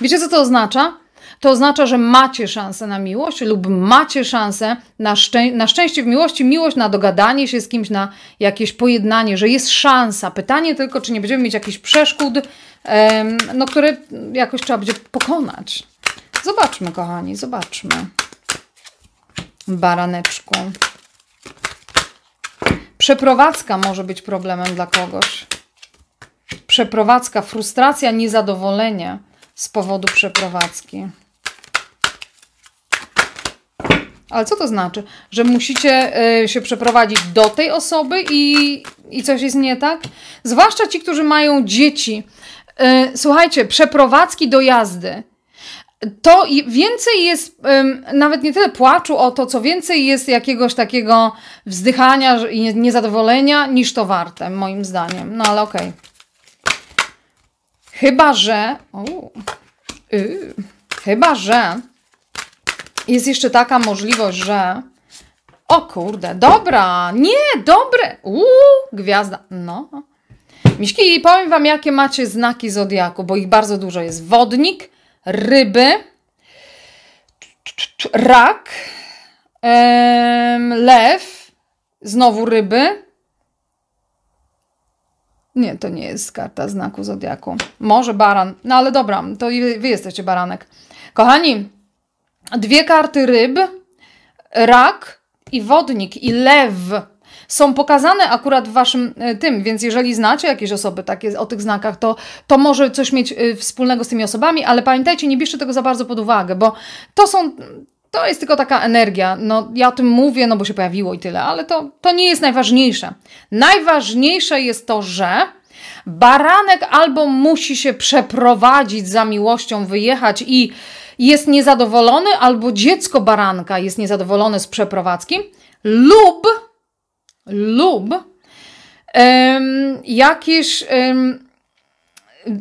Speaker 1: Wiecie, co to oznacza? to oznacza, że macie szansę na miłość lub macie szansę na, szczę na szczęście w miłości, miłość na dogadanie się z kimś, na jakieś pojednanie, że jest szansa. Pytanie tylko, czy nie będziemy mieć jakichś przeszkód, em, no, które jakoś trzeba będzie pokonać. Zobaczmy, kochani, zobaczmy. Baraneczku. Przeprowadzka może być problemem dla kogoś. Przeprowadzka, frustracja, niezadowolenie z powodu przeprowadzki. Ale co to znaczy? Że musicie y, się przeprowadzić do tej osoby i, i coś jest nie tak? Zwłaszcza ci, którzy mają dzieci. Y, słuchajcie, przeprowadzki do jazdy. To więcej jest nawet nie tyle płaczu o to, co więcej jest jakiegoś takiego wzdychania i niezadowolenia, niż to warte, moim zdaniem. No ale okej. Okay. Chyba, że. Y, chyba, że jest jeszcze taka możliwość, że o kurde, dobra, nie, dobre, uuu, gwiazda, no. Miśki, powiem Wam, jakie macie znaki Zodiaku, bo ich bardzo dużo jest. Wodnik, ryby, rak, lew, znowu ryby. Nie, to nie jest karta znaku Zodiaku. Może baran, no ale dobra, to Wy jesteście baranek. Kochani, Dwie karty ryb, rak i wodnik i lew są pokazane akurat w waszym e, tym, więc jeżeli znacie jakieś osoby takie o tych znakach, to, to może coś mieć e, wspólnego z tymi osobami, ale pamiętajcie, nie bierzcie tego za bardzo pod uwagę, bo to są. To jest tylko taka energia. No, ja o tym mówię, no bo się pojawiło i tyle, ale to, to nie jest najważniejsze. Najważniejsze jest to, że baranek albo musi się przeprowadzić za miłością, wyjechać i jest niezadowolony albo dziecko baranka jest niezadowolone z przeprowadzki lub lub um, jakiś um,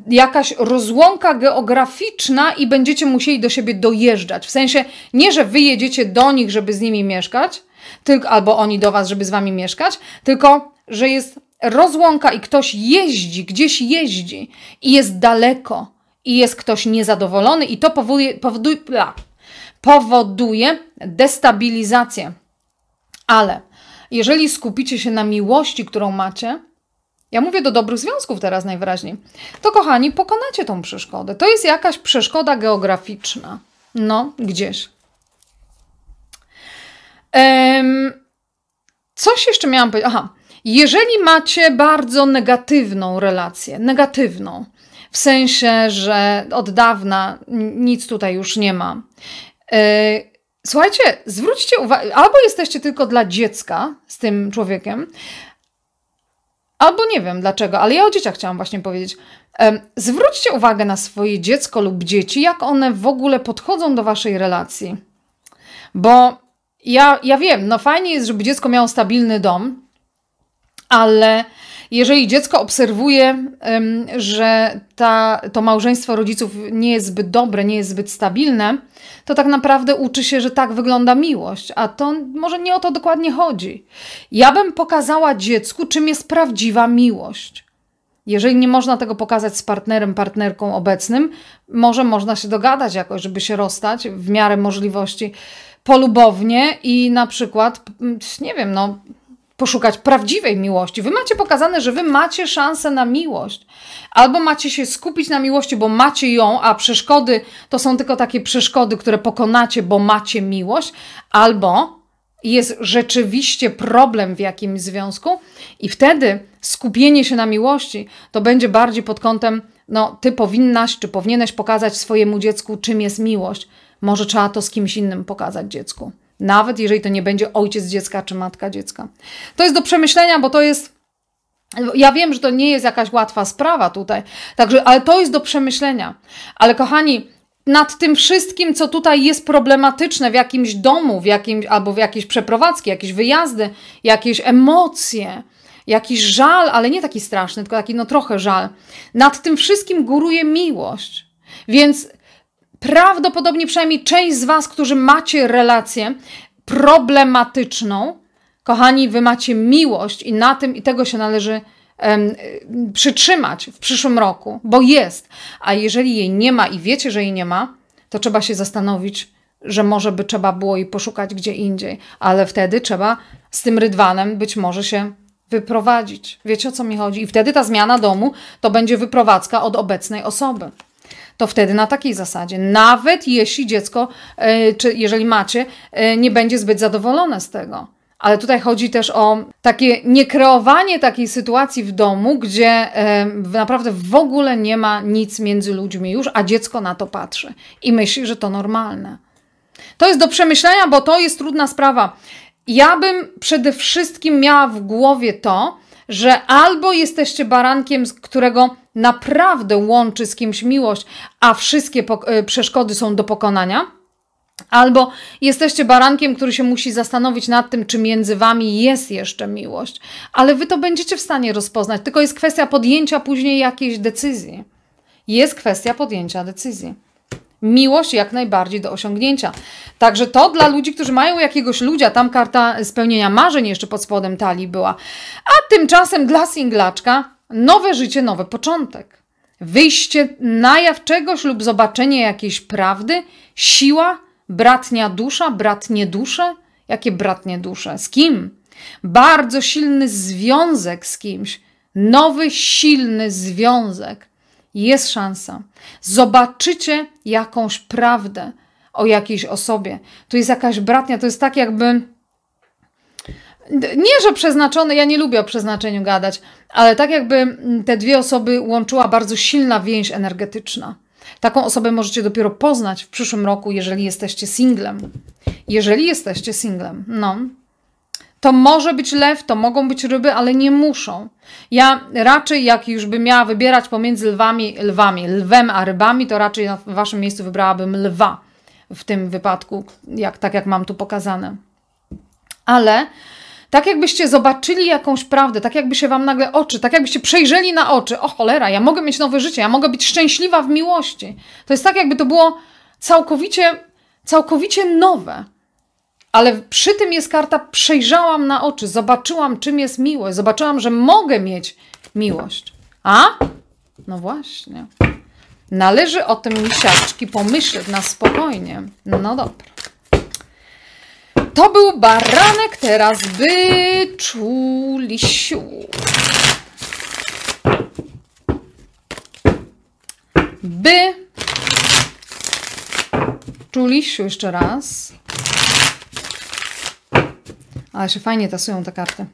Speaker 1: jakaś rozłąka geograficzna i będziecie musieli do siebie dojeżdżać. W sensie nie, że wy jedziecie do nich, żeby z nimi mieszkać, tylko, albo oni do was, żeby z wami mieszkać, tylko że jest rozłąka i ktoś jeździ, gdzieś jeździ i jest daleko i jest ktoś niezadowolony i to powoduje, powoduje, powoduje destabilizację. Ale jeżeli skupicie się na miłości, którą macie, ja mówię do dobrych związków teraz najwyraźniej, to kochani, pokonacie tą przeszkodę. To jest jakaś przeszkoda geograficzna. No, gdzieś. Um, coś jeszcze miałam powiedzieć. Aha, jeżeli macie bardzo negatywną relację, negatywną, w sensie, że od dawna nic tutaj już nie ma. Y, słuchajcie, zwróćcie uwagę, albo jesteście tylko dla dziecka z tym człowiekiem, albo nie wiem dlaczego, ale ja o dzieciach chciałam właśnie powiedzieć. Zwróćcie uwagę na swoje dziecko lub dzieci, jak one w ogóle podchodzą do waszej relacji. Bo ja, ja wiem, no fajnie jest, żeby dziecko miało stabilny dom, ale jeżeli dziecko obserwuje, że ta, to małżeństwo rodziców nie jest zbyt dobre, nie jest zbyt stabilne, to tak naprawdę uczy się, że tak wygląda miłość, a to może nie o to dokładnie chodzi. Ja bym pokazała dziecku, czym jest prawdziwa miłość. Jeżeli nie można tego pokazać z partnerem, partnerką obecnym, może można się dogadać jakoś, żeby się rozstać w miarę możliwości polubownie i na przykład, mm, nie wiem, no, poszukać prawdziwej miłości. Wy macie pokazane, że wy macie szansę na miłość. Albo macie się skupić na miłości, bo macie ją, a przeszkody to są tylko takie przeszkody, które pokonacie, bo macie miłość, albo jest rzeczywiście problem w jakimś związku i wtedy skupienie się na miłości to będzie bardziej pod kątem no ty powinnaś czy powinieneś pokazać swojemu dziecku czym jest miłość. Może trzeba to z kimś innym pokazać dziecku. Nawet jeżeli to nie będzie ojciec dziecka czy matka dziecka. To jest do przemyślenia, bo to jest. Ja wiem, że to nie jest jakaś łatwa sprawa tutaj, także, ale to jest do przemyślenia. Ale kochani, nad tym wszystkim, co tutaj jest problematyczne w jakimś domu, w jakim, albo w jakieś przeprowadzki, jakieś wyjazdy, jakieś emocje, jakiś żal, ale nie taki straszny, tylko taki no trochę żal. Nad tym wszystkim góruje miłość. Więc prawdopodobnie przynajmniej część z Was, którzy macie relację problematyczną, kochani, Wy macie miłość i na tym i tego się należy um, przytrzymać w przyszłym roku, bo jest. A jeżeli jej nie ma i wiecie, że jej nie ma, to trzeba się zastanowić, że może by trzeba było jej poszukać gdzie indziej, ale wtedy trzeba z tym rydwanem być może się wyprowadzić. Wiecie o co mi chodzi? I wtedy ta zmiana domu to będzie wyprowadzka od obecnej osoby to wtedy na takiej zasadzie, nawet jeśli dziecko, e, czy jeżeli macie, e, nie będzie zbyt zadowolone z tego. Ale tutaj chodzi też o takie niekreowanie takiej sytuacji w domu, gdzie e, naprawdę w ogóle nie ma nic między ludźmi już, a dziecko na to patrzy i myśli, że to normalne. To jest do przemyślenia, bo to jest trudna sprawa. Ja bym przede wszystkim miała w głowie to, że albo jesteście barankiem, z którego naprawdę łączy z kimś miłość, a wszystkie y, przeszkody są do pokonania, Albo jesteście barankiem, który się musi zastanowić nad tym, czy między wami jest jeszcze miłość, ale wy to będziecie w stanie rozpoznać, tylko jest kwestia podjęcia później jakiejś decyzji. Jest kwestia podjęcia decyzji miłość jak najbardziej do osiągnięcia. Także to dla ludzi, którzy mają jakiegoś ludzia, tam karta spełnienia marzeń jeszcze pod spodem talii była. A tymczasem dla singlaczka nowe życie, nowy początek. Wyjście na jaw czegoś lub zobaczenie jakiejś prawdy, siła, bratnia dusza, bratnie dusze. Jakie bratnie dusze? Z kim? Bardzo silny związek z kimś. Nowy, silny związek. Jest szansa. Zobaczycie jakąś prawdę o jakiejś osobie. To jest jakaś bratnia, to jest tak jakby. Nie, że przeznaczone, ja nie lubię o przeznaczeniu gadać, ale tak jakby te dwie osoby łączyła bardzo silna więź energetyczna. Taką osobę możecie dopiero poznać w przyszłym roku, jeżeli jesteście singlem. Jeżeli jesteście singlem, no. To może być lew, to mogą być ryby, ale nie muszą. Ja raczej, jak już bym miała wybierać pomiędzy lwami, lwami, lwem a rybami, to raczej na waszym miejscu wybrałabym lwa w tym wypadku, jak, tak jak mam tu pokazane. Ale tak jakbyście zobaczyli jakąś prawdę, tak jakby się wam nagle oczy, tak jakbyście przejrzeli na oczy, o cholera, ja mogę mieć nowe życie, ja mogę być szczęśliwa w miłości. To jest tak, jakby to było całkowicie, całkowicie nowe ale przy tym jest karta przejrzałam na oczy, zobaczyłam czym jest miłość, zobaczyłam, że mogę mieć miłość. A? No właśnie. Należy o tym misiaczki pomyśleć na spokojnie. No dobra. To był baranek, teraz by czuli wyczulisiu. By czuli czulisiu jeszcze raz. Ale się fajnie tasują te karty.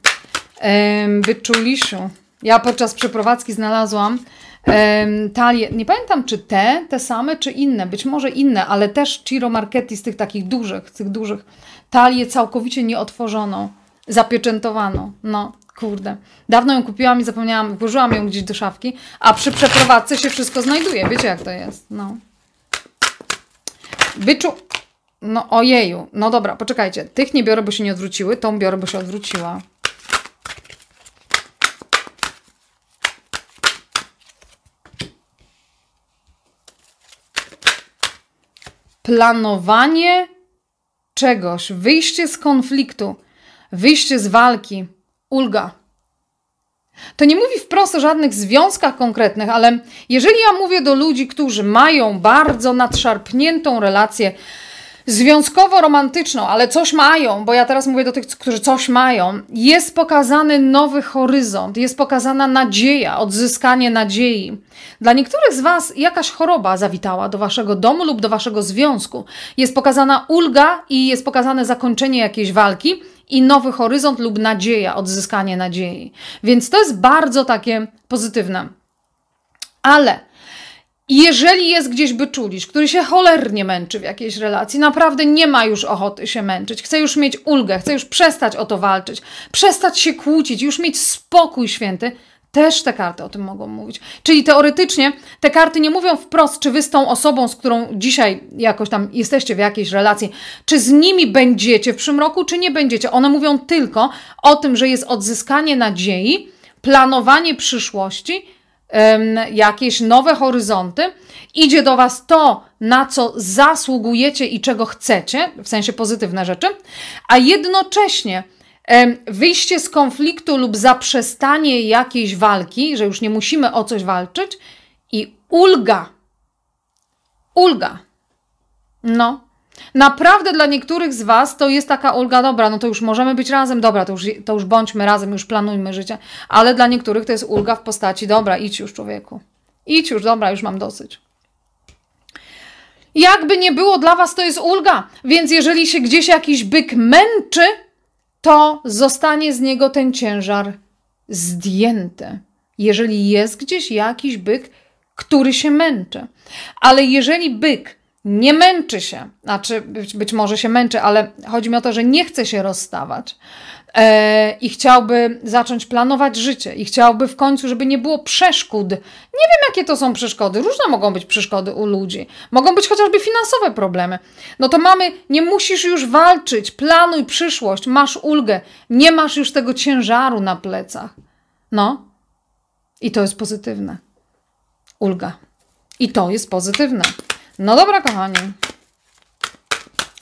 Speaker 1: Um, wyczuliszu. Ja podczas przeprowadzki znalazłam um, talie, nie pamiętam czy te, te same, czy inne, być może inne, ale też Ciro Marchetti z tych takich dużych, z tych dużych, talię całkowicie nieotworzoną, zapieczętowaną, no. Kurde, dawno ją kupiłam i zapomniałam, włożyłam ją gdzieś do szafki, a przy przeprowadzce się wszystko znajduje. Wiecie jak to jest, no. Wyczu no ojeju. No dobra, poczekajcie. Tych nie biorę, bo się nie odwróciły. Tą biorę, bo się odwróciła. Planowanie czegoś, wyjście z konfliktu, wyjście z walki, ulga. To nie mówi wprost o żadnych związkach konkretnych, ale jeżeli ja mówię do ludzi, którzy mają bardzo nadszarpniętą relację związkowo-romantyczną, ale coś mają, bo ja teraz mówię do tych, którzy coś mają, jest pokazany nowy horyzont, jest pokazana nadzieja, odzyskanie nadziei. Dla niektórych z Was jakaś choroba zawitała do Waszego domu lub do Waszego związku. Jest pokazana ulga i jest pokazane zakończenie jakiejś walki i nowy horyzont lub nadzieja, odzyskanie nadziei. Więc to jest bardzo takie pozytywne. Ale jeżeli jest gdzieś byczuliś, który się cholernie męczy w jakiejś relacji, naprawdę nie ma już ochoty się męczyć, chce już mieć ulgę, chce już przestać o to walczyć, przestać się kłócić, już mieć spokój święty, też te karty o tym mogą mówić. Czyli teoretycznie te karty nie mówią wprost, czy wy z tą osobą, z którą dzisiaj jakoś tam jesteście w jakiejś relacji, czy z nimi będziecie w przyszłym roku, czy nie będziecie. One mówią tylko o tym, że jest odzyskanie nadziei, planowanie przyszłości jakieś nowe horyzonty, idzie do Was to, na co zasługujecie i czego chcecie, w sensie pozytywne rzeczy, a jednocześnie wyjście z konfliktu lub zaprzestanie jakiejś walki, że już nie musimy o coś walczyć i ulga. Ulga. No, Naprawdę dla niektórych z Was to jest taka ulga dobra, no to już możemy być razem, dobra, to już, to już bądźmy razem, już planujmy życie. Ale dla niektórych to jest ulga w postaci, dobra, idź już człowieku. Idź już, dobra, już mam dosyć. Jakby nie było dla Was, to jest ulga. Więc jeżeli się gdzieś jakiś byk męczy, to zostanie z niego ten ciężar zdjęty. Jeżeli jest gdzieś jakiś byk, który się męczy. Ale jeżeli byk nie męczy się, znaczy być, być może się męczy, ale chodzi mi o to, że nie chce się rozstawać e, i chciałby zacząć planować życie i chciałby w końcu, żeby nie było przeszkód. Nie wiem, jakie to są przeszkody. Różne mogą być przeszkody u ludzi. Mogą być chociażby finansowe problemy. No to mamy, nie musisz już walczyć, planuj przyszłość, masz ulgę, nie masz już tego ciężaru na plecach. No i to jest pozytywne. Ulga. I to jest pozytywne. No dobra, kochani.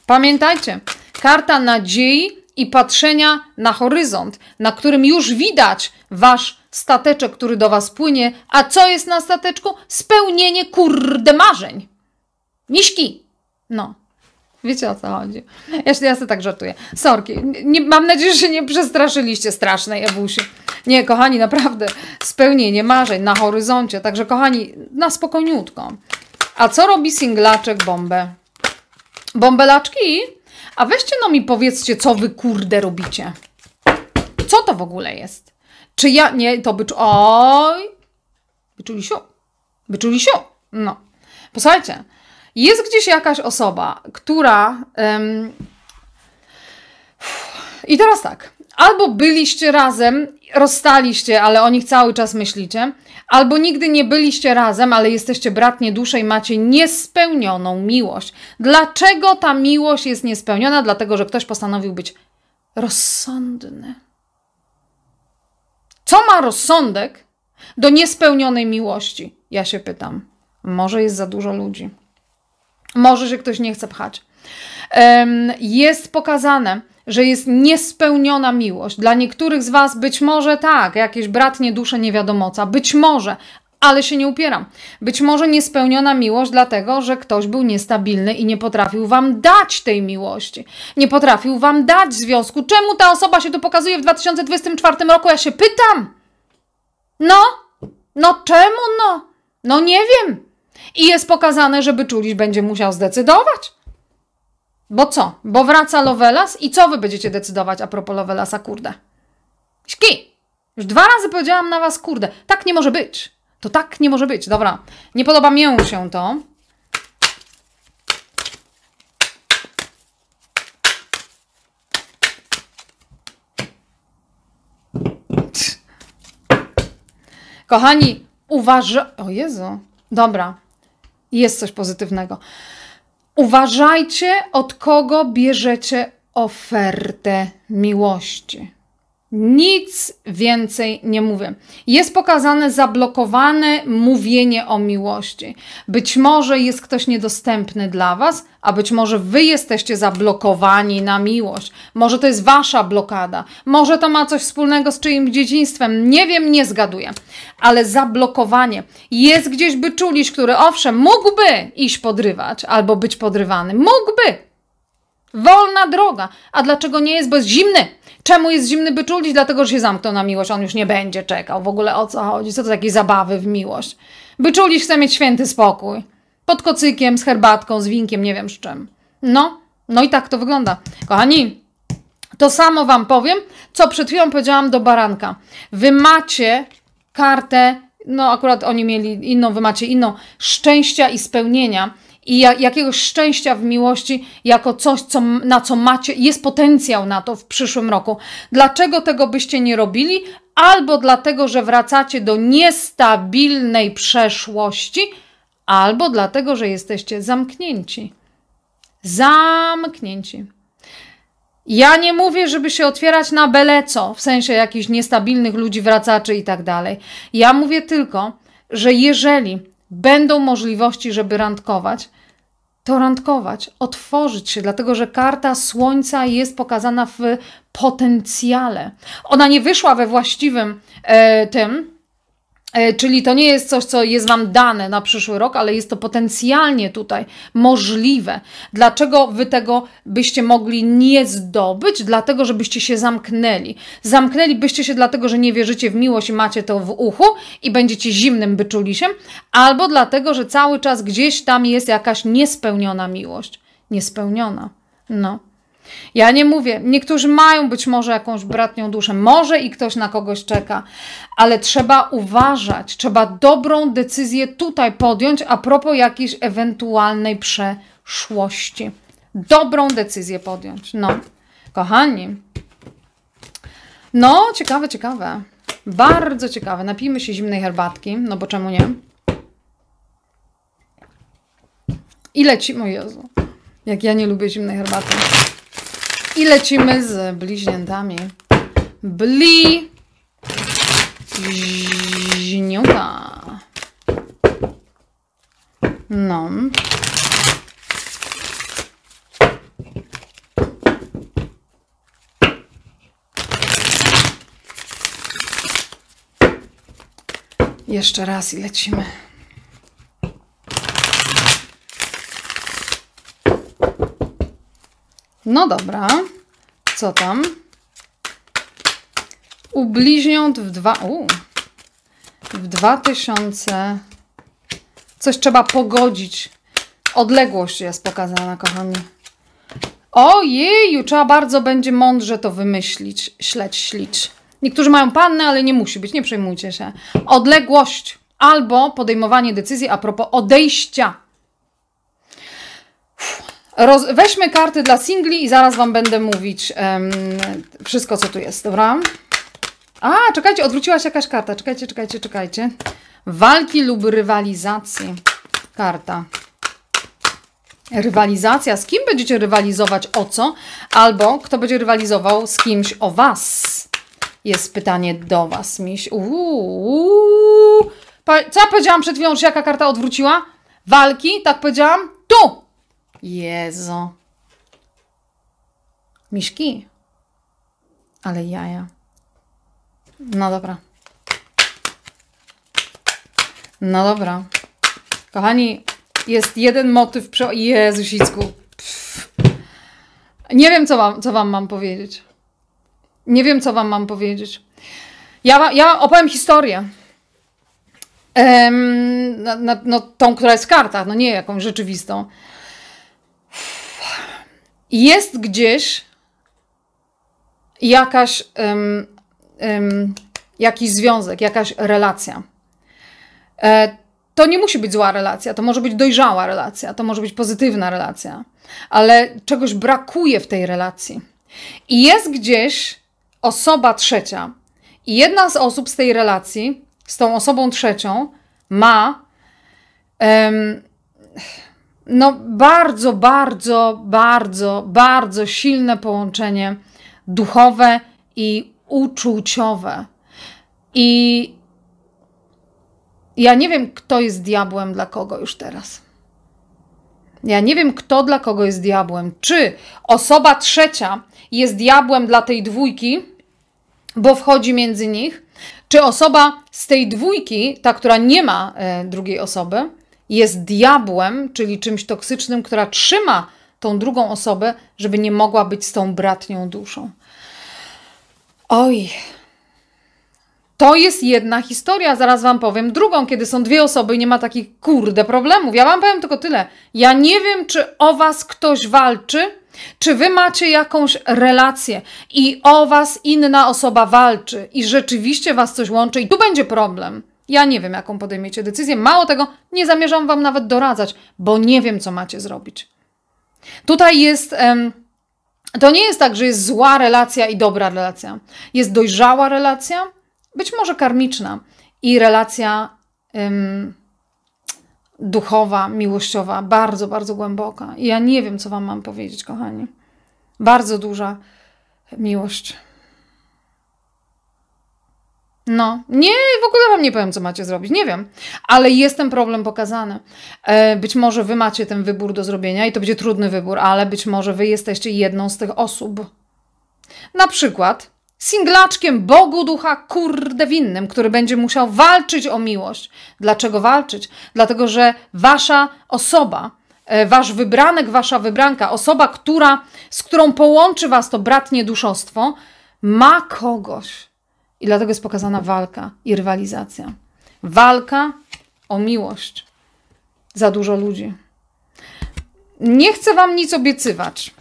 Speaker 1: Pamiętajcie, karta nadziei i patrzenia na horyzont, na którym już widać wasz stateczek, który do was płynie. A co jest na stateczku? Spełnienie kurde marzeń. Miśki. No. Wiecie o co chodzi. Ja, się, ja tak żartuję. Sorki. Nie, mam nadzieję, że się nie przestraszyliście strasznej Ewusi. Nie, kochani, naprawdę spełnienie marzeń na horyzoncie. Także, kochani, na spokojniutko. A co robi singlaczek bombę? Bombelaczki? A weźcie no mi powiedzcie, co wy kurde robicie. Co to w ogóle jest? Czy ja... Nie, to by... Oj! Byczulisiu. Byczulisiu. No. Posłuchajcie. Jest gdzieś jakaś osoba, która... Ym... I teraz tak albo byliście razem, rozstaliście, ale o nich cały czas myślicie, albo nigdy nie byliście razem, ale jesteście bratnie dusze i macie niespełnioną miłość. Dlaczego ta miłość jest niespełniona? Dlatego, że ktoś postanowił być rozsądny. Co ma rozsądek do niespełnionej miłości? Ja się pytam. Może jest za dużo ludzi. Może się ktoś nie chce pchać. Jest pokazane, że jest niespełniona miłość. Dla niektórych z Was być może tak, jakieś bratnie dusze niewiadomoca, być może, ale się nie upieram. Być może niespełniona miłość, dlatego że ktoś był niestabilny i nie potrafił wam dać tej miłości. Nie potrafił wam dać związku. Czemu ta osoba się tu pokazuje w 2024 roku? Ja się pytam. No, no czemu no? No nie wiem. I jest pokazane, żeby wyczulić będzie musiał zdecydować. Bo co? Bo wraca Lovelas i co wy będziecie decydować a propos Lovelasa, kurde? Śki! Już dwa razy powiedziałam na was, kurde. Tak nie może być. To tak nie może być. Dobra, nie podoba mi się to. Kochani, uważaj. O Jezu, dobra, jest coś pozytywnego. Uważajcie, od kogo bierzecie ofertę miłości. Nic więcej nie mówię. Jest pokazane zablokowane mówienie o miłości. Być może jest ktoś niedostępny dla Was, a być może Wy jesteście zablokowani na miłość. Może to jest Wasza blokada. Może to ma coś wspólnego z czyimś dzieciństwem. Nie wiem, nie zgaduję. Ale zablokowanie. Jest gdzieś by czuliś, który owszem, mógłby iść podrywać albo być podrywany. Mógłby, Wolna droga. A dlaczego nie jest? Bo jest zimny. Czemu jest zimny byczulić? Dlatego, że się zamknął na miłość. On już nie będzie czekał. W ogóle o co chodzi? Co to takie zabawy w miłość? Byczuliś chce mieć święty spokój. Pod kocykiem, z herbatką, z winkiem, nie wiem z czym. No, no i tak to wygląda. Kochani, to samo Wam powiem, co przed chwilą powiedziałam do baranka. Wy macie kartę, no akurat oni mieli inną, wy macie inną, szczęścia i spełnienia i jakiegoś szczęścia w miłości jako coś, co, na co macie, jest potencjał na to w przyszłym roku. Dlaczego tego byście nie robili? Albo dlatego, że wracacie do niestabilnej przeszłości, albo dlatego, że jesteście zamknięci. Zamknięci. Ja nie mówię, żeby się otwierać na beleco, w sensie jakichś niestabilnych ludzi, wracaczy i tak dalej. Ja mówię tylko, że jeżeli będą możliwości, żeby randkować, to randkować, otworzyć się, dlatego że karta słońca jest pokazana w potencjale. Ona nie wyszła we właściwym e, tym, E, czyli to nie jest coś, co jest Wam dane na przyszły rok, ale jest to potencjalnie tutaj możliwe. Dlaczego Wy tego byście mogli nie zdobyć? Dlatego, żebyście się zamknęli. Zamknęlibyście się dlatego, że nie wierzycie w miłość i macie to w uchu i będziecie zimnym byczulisiem, albo dlatego, że cały czas gdzieś tam jest jakaś niespełniona miłość. Niespełniona. No. Ja nie mówię, niektórzy mają być może jakąś bratnią duszę, może i ktoś na kogoś czeka, ale trzeba uważać, trzeba dobrą decyzję tutaj podjąć a propos jakiejś ewentualnej przeszłości. Dobrą decyzję podjąć. No, kochani. No, ciekawe, ciekawe. Bardzo ciekawe. Napijmy się zimnej herbatki, no bo czemu nie? I leci, mojego, Jezu. Jak ja nie lubię zimnej herbaty. I lecimy z bliźniętami. Bli. Zniuta. No. Jeszcze raz i lecimy. No dobra, co tam? U bliźniąt w dwa... U, w 2000... Coś trzeba pogodzić. Odległość jest pokazana, kochani. Ojeju, trzeba bardzo będzie mądrze to wymyślić, Śledź, ślicz. Niektórzy mają pannę, ale nie musi być, nie przejmujcie się. Odległość albo podejmowanie decyzji a propos odejścia Roz weźmy karty dla singli i zaraz Wam będę mówić um, wszystko, co tu jest, dobra? A, czekajcie, odwróciła się jakaś karta. Czekajcie, czekajcie, czekajcie. Walki lub rywalizacji. Karta. Rywalizacja. Z kim będziecie rywalizować o co? Albo kto będzie rywalizował z kimś o was? Jest pytanie do was, miś. Uuu. Co ja powiedziałam przed chwilą, że jaka karta odwróciła? Walki, tak powiedziałam? Tu! Jezu. Miszki? Ale jaja. No dobra. No dobra. Kochani, jest jeden motyw przy... Jezu, Nie wiem, co wam, co wam mam powiedzieć. Nie wiem, co wam mam powiedzieć. Ja, ja opowiem historię. no, no, tą, która jest w kartach, no nie jakąś rzeczywistą jest gdzieś jakaś, um, um, jakiś związek, jakaś relacja. E, to nie musi być zła relacja, to może być dojrzała relacja, to może być pozytywna relacja, ale czegoś brakuje w tej relacji. I jest gdzieś osoba trzecia, i jedna z osób z tej relacji, z tą osobą trzecią, ma. Um, no bardzo, bardzo, bardzo, bardzo silne połączenie duchowe i uczuciowe. I ja nie wiem, kto jest diabłem dla kogo już teraz. Ja nie wiem, kto dla kogo jest diabłem. Czy osoba trzecia jest diabłem dla tej dwójki, bo wchodzi między nich, czy osoba z tej dwójki, ta, która nie ma e, drugiej osoby, jest diabłem, czyli czymś toksycznym, która trzyma tą drugą osobę, żeby nie mogła być z tą bratnią duszą. Oj. To jest jedna historia, zaraz Wam powiem drugą, kiedy są dwie osoby i nie ma takich kurde problemów. Ja Wam powiem tylko tyle. Ja nie wiem, czy o Was ktoś walczy, czy Wy macie jakąś relację i o Was inna osoba walczy i rzeczywiście Was coś łączy i tu będzie problem. Ja nie wiem, jaką podejmiecie decyzję. Mało tego, nie zamierzam Wam nawet doradzać, bo nie wiem, co macie zrobić. Tutaj jest. to nie jest tak, że jest zła relacja i dobra relacja. Jest dojrzała relacja, być może karmiczna, i relacja duchowa, miłościowa, bardzo, bardzo głęboka. I ja nie wiem, co Wam mam powiedzieć, kochani. Bardzo duża miłość. No, nie, w ogóle wam nie powiem, co macie zrobić, nie wiem, ale jest ten problem pokazany. E, być może wy macie ten wybór do zrobienia i to będzie trudny wybór, ale być może wy jesteście jedną z tych osób. Na przykład singlaczkiem Bogu ducha kurde winnym, który będzie musiał walczyć o miłość. Dlaczego walczyć? Dlatego, że wasza osoba, e, wasz wybranek, wasza wybranka, osoba, która, z którą połączy was to bratnie duszostwo, ma kogoś i dlatego jest pokazana walka i rywalizacja. Walka o miłość. Za dużo ludzi. Nie chcę Wam nic obiecywać.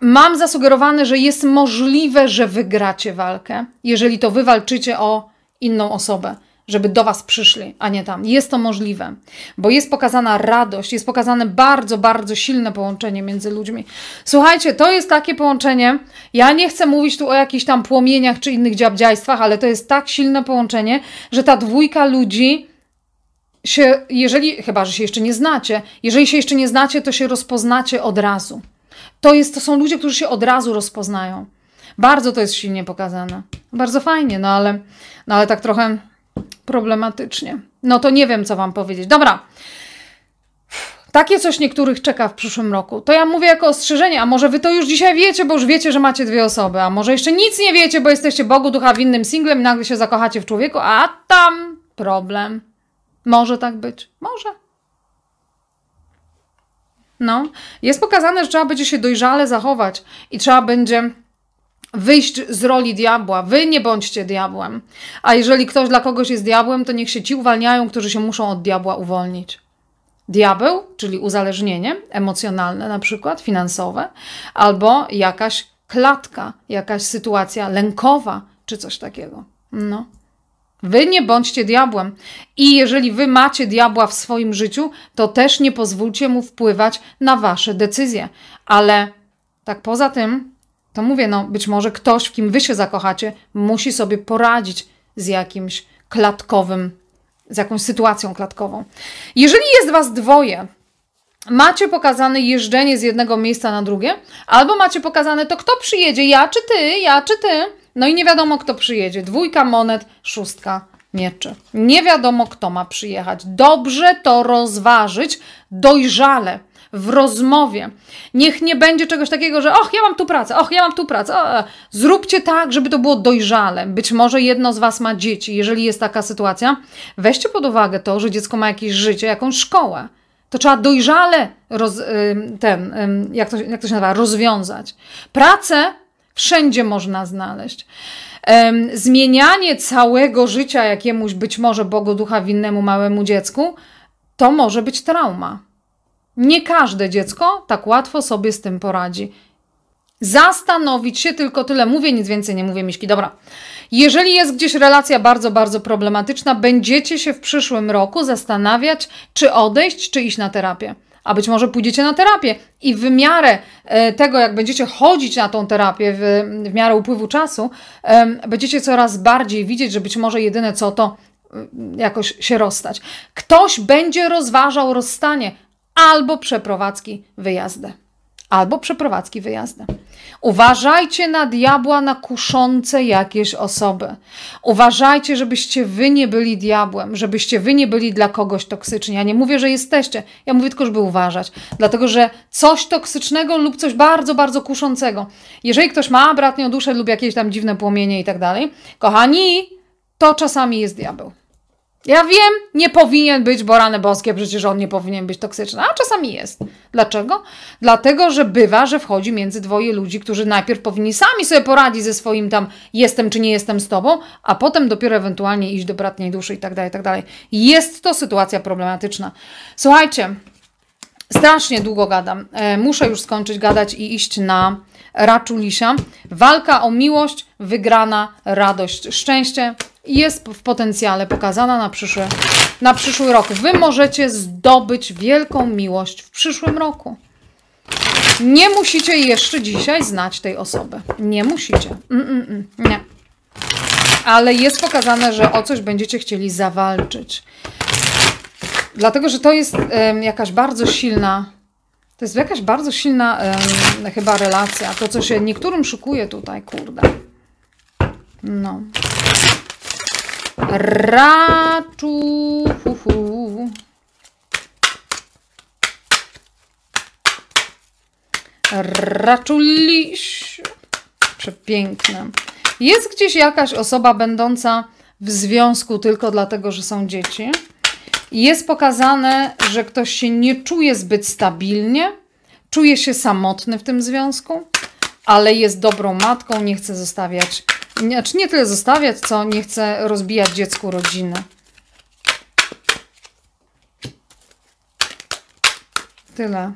Speaker 1: Mam zasugerowane, że jest możliwe, że wygracie walkę, jeżeli to wywalczycie o inną osobę żeby do Was przyszli, a nie tam. Jest to możliwe, bo jest pokazana radość, jest pokazane bardzo, bardzo silne połączenie między ludźmi. Słuchajcie, to jest takie połączenie. Ja nie chcę mówić tu o jakichś tam płomieniach czy innych dziabdziajstwach, ale to jest tak silne połączenie, że ta dwójka ludzi się, jeżeli, chyba że się jeszcze nie znacie, jeżeli się jeszcze nie znacie, to się rozpoznacie od razu. To, jest, to są ludzie, którzy się od razu rozpoznają. Bardzo to jest silnie pokazane. Bardzo fajnie, no ale, no ale tak trochę problematycznie. No to nie wiem, co Wam powiedzieć. Dobra. Takie coś niektórych czeka w przyszłym roku. To ja mówię jako ostrzeżenie, a może wy to już dzisiaj wiecie, bo już wiecie, że macie dwie osoby, a może jeszcze nic nie wiecie, bo jesteście Bogu ducha winnym singlem i nagle się zakochacie w człowieku, a tam problem. Może tak być. Może. No. Jest pokazane, że trzeba będzie się dojrzale zachować i trzeba będzie wyjść z roli diabła. Wy nie bądźcie diabłem. A jeżeli ktoś dla kogoś jest diabłem, to niech się ci uwalniają, którzy się muszą od diabła uwolnić. Diabeł, czyli uzależnienie emocjonalne, na przykład finansowe, albo jakaś klatka, jakaś sytuacja lękowa, czy coś takiego. No. Wy nie bądźcie diabłem. I jeżeli wy macie diabła w swoim życiu, to też nie pozwólcie mu wpływać na wasze decyzje. Ale tak poza tym, to mówię, no być może ktoś, w kim wy się zakochacie, musi sobie poradzić z jakimś klatkowym, z jakąś sytuacją klatkową. Jeżeli jest was dwoje, macie pokazane jeżdżenie z jednego miejsca na drugie, albo macie pokazane to, kto przyjedzie, ja czy ty, ja czy ty, no i nie wiadomo, kto przyjedzie. Dwójka monet, szóstka mieczy. Nie wiadomo, kto ma przyjechać. Dobrze to rozważyć, dojrzale w rozmowie. Niech nie będzie czegoś takiego, że och, ja mam tu pracę, och, ja mam tu pracę. O, e, zróbcie tak, żeby to było dojrzale. Być może jedno z Was ma dzieci. Jeżeli jest taka sytuacja, weźcie pod uwagę to, że dziecko ma jakieś życie, jakąś szkołę. To trzeba dojrzale roz, y, ten, jak to, jak to się nazywa, rozwiązać. Pracę wszędzie można znaleźć. Zmienianie całego życia jakiemuś być może Bogu ducha winnemu małemu dziecku, to może być trauma. Nie każde dziecko tak łatwo sobie z tym poradzi. Zastanowić się tylko tyle. Mówię nic więcej, nie mówię miśki. Dobra. Jeżeli jest gdzieś relacja bardzo, bardzo problematyczna, będziecie się w przyszłym roku zastanawiać, czy odejść, czy iść na terapię. A być może pójdziecie na terapię i w miarę e, tego, jak będziecie chodzić na tą terapię, w, w miarę upływu czasu, będziecie coraz bardziej widzieć, że być może jedyne co to jakoś się rozstać. Ktoś będzie rozważał rozstanie, albo przeprowadzki wyjazdy. Albo przeprowadzki wyjazdy. Uważajcie na diabła, na kuszące jakieś osoby. Uważajcie, żebyście wy nie byli diabłem, żebyście wy nie byli dla kogoś toksyczni. Ja nie mówię, że jesteście, ja mówię tylko, żeby uważać. Dlatego, że coś toksycznego lub coś bardzo, bardzo kuszącego. Jeżeli ktoś ma bratnią duszę lub jakieś tam dziwne płomienie i tak dalej, kochani, to czasami jest diabeł. Ja wiem, nie powinien być, bo rany boskie, przecież on nie powinien być toksyczny, a czasami jest. Dlaczego? Dlatego, że bywa, że wchodzi między dwoje ludzi, którzy najpierw powinni sami sobie poradzić ze swoim tam jestem czy nie jestem z tobą, a potem dopiero ewentualnie iść do bratniej duszy i tak dalej, tak dalej. Jest to sytuacja problematyczna. Słuchajcie, strasznie długo gadam. E, muszę już skończyć gadać i iść na lisia. Walka o miłość, wygrana radość, szczęście, jest w potencjale pokazana na przyszły, na przyszły rok. Wy możecie zdobyć wielką miłość w przyszłym roku. Nie musicie jeszcze dzisiaj znać tej osoby. Nie musicie. Mm, mm, mm. Nie. Ale jest pokazane, że o coś będziecie chcieli zawalczyć. Dlatego, że to jest um, jakaś bardzo silna to jest jakaś bardzo silna um, chyba relacja. To, co się niektórym szykuje tutaj, kurde. No. Raczu. Uhu. Raczulisz. Przepiękne. Jest gdzieś jakaś osoba będąca w związku tylko dlatego, że są dzieci. Jest pokazane, że ktoś się nie czuje zbyt stabilnie, czuje się samotny w tym związku, ale jest dobrą matką, nie chce zostawiać nie, czy znaczy nie tyle zostawiać, co nie chce rozbijać dziecku rodziny. Tyle.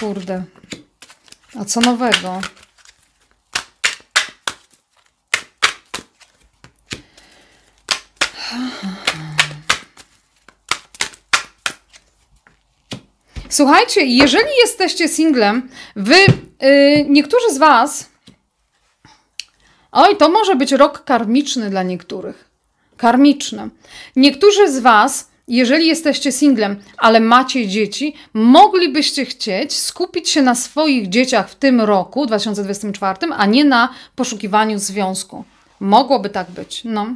Speaker 1: Kurde. A co nowego? Słuchajcie, jeżeli jesteście singlem, wy, yy, niektórzy z Was Oj, to może być rok karmiczny dla niektórych. Karmiczny. Niektórzy z Was, jeżeli jesteście singlem, ale macie dzieci, moglibyście chcieć skupić się na swoich dzieciach w tym roku, 2024, a nie na poszukiwaniu związku. Mogłoby tak być, no.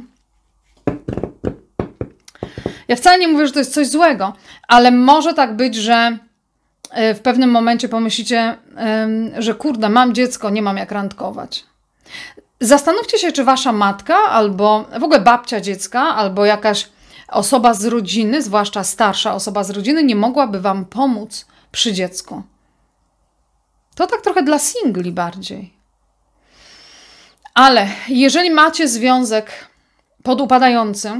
Speaker 1: Ja wcale nie mówię, że to jest coś złego, ale może tak być, że e, w pewnym momencie pomyślicie, że kurde, mam dziecko, nie mam jak randkować. Zastanówcie się, czy wasza matka, albo w ogóle babcia dziecka, albo jakaś osoba z rodziny, zwłaszcza starsza osoba z rodziny, nie mogłaby wam pomóc przy dziecku. To tak trochę dla singli bardziej. Ale jeżeli macie związek podupadający,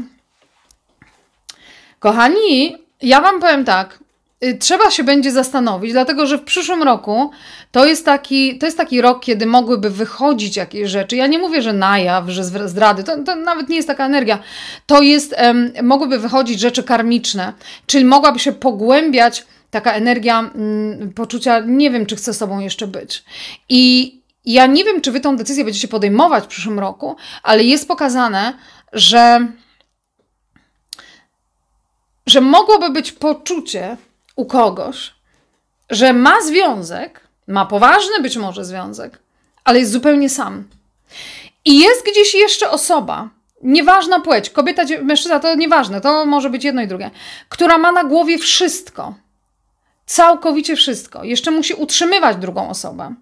Speaker 1: kochani, ja wam powiem tak, Y, trzeba się będzie zastanowić, dlatego że w przyszłym roku to jest, taki, to jest taki rok, kiedy mogłyby wychodzić jakieś rzeczy. Ja nie mówię, że na jaw, że zdrady, to, to nawet nie jest taka energia. To jest, um, mogłyby wychodzić rzeczy karmiczne, czyli mogłaby się pogłębiać taka energia um, poczucia, nie wiem, czy chcę sobą jeszcze być. I ja nie wiem, czy wy tą decyzję będziecie podejmować w przyszłym roku, ale jest pokazane, że, że mogłoby być poczucie, u kogoś, że ma związek, ma poważny być może związek, ale jest zupełnie sam. I jest gdzieś jeszcze osoba, nieważna płeć, kobieta, mężczyzna, to nieważne, to może być jedno i drugie, która ma na głowie wszystko. Całkowicie wszystko. Jeszcze musi utrzymywać drugą osobę.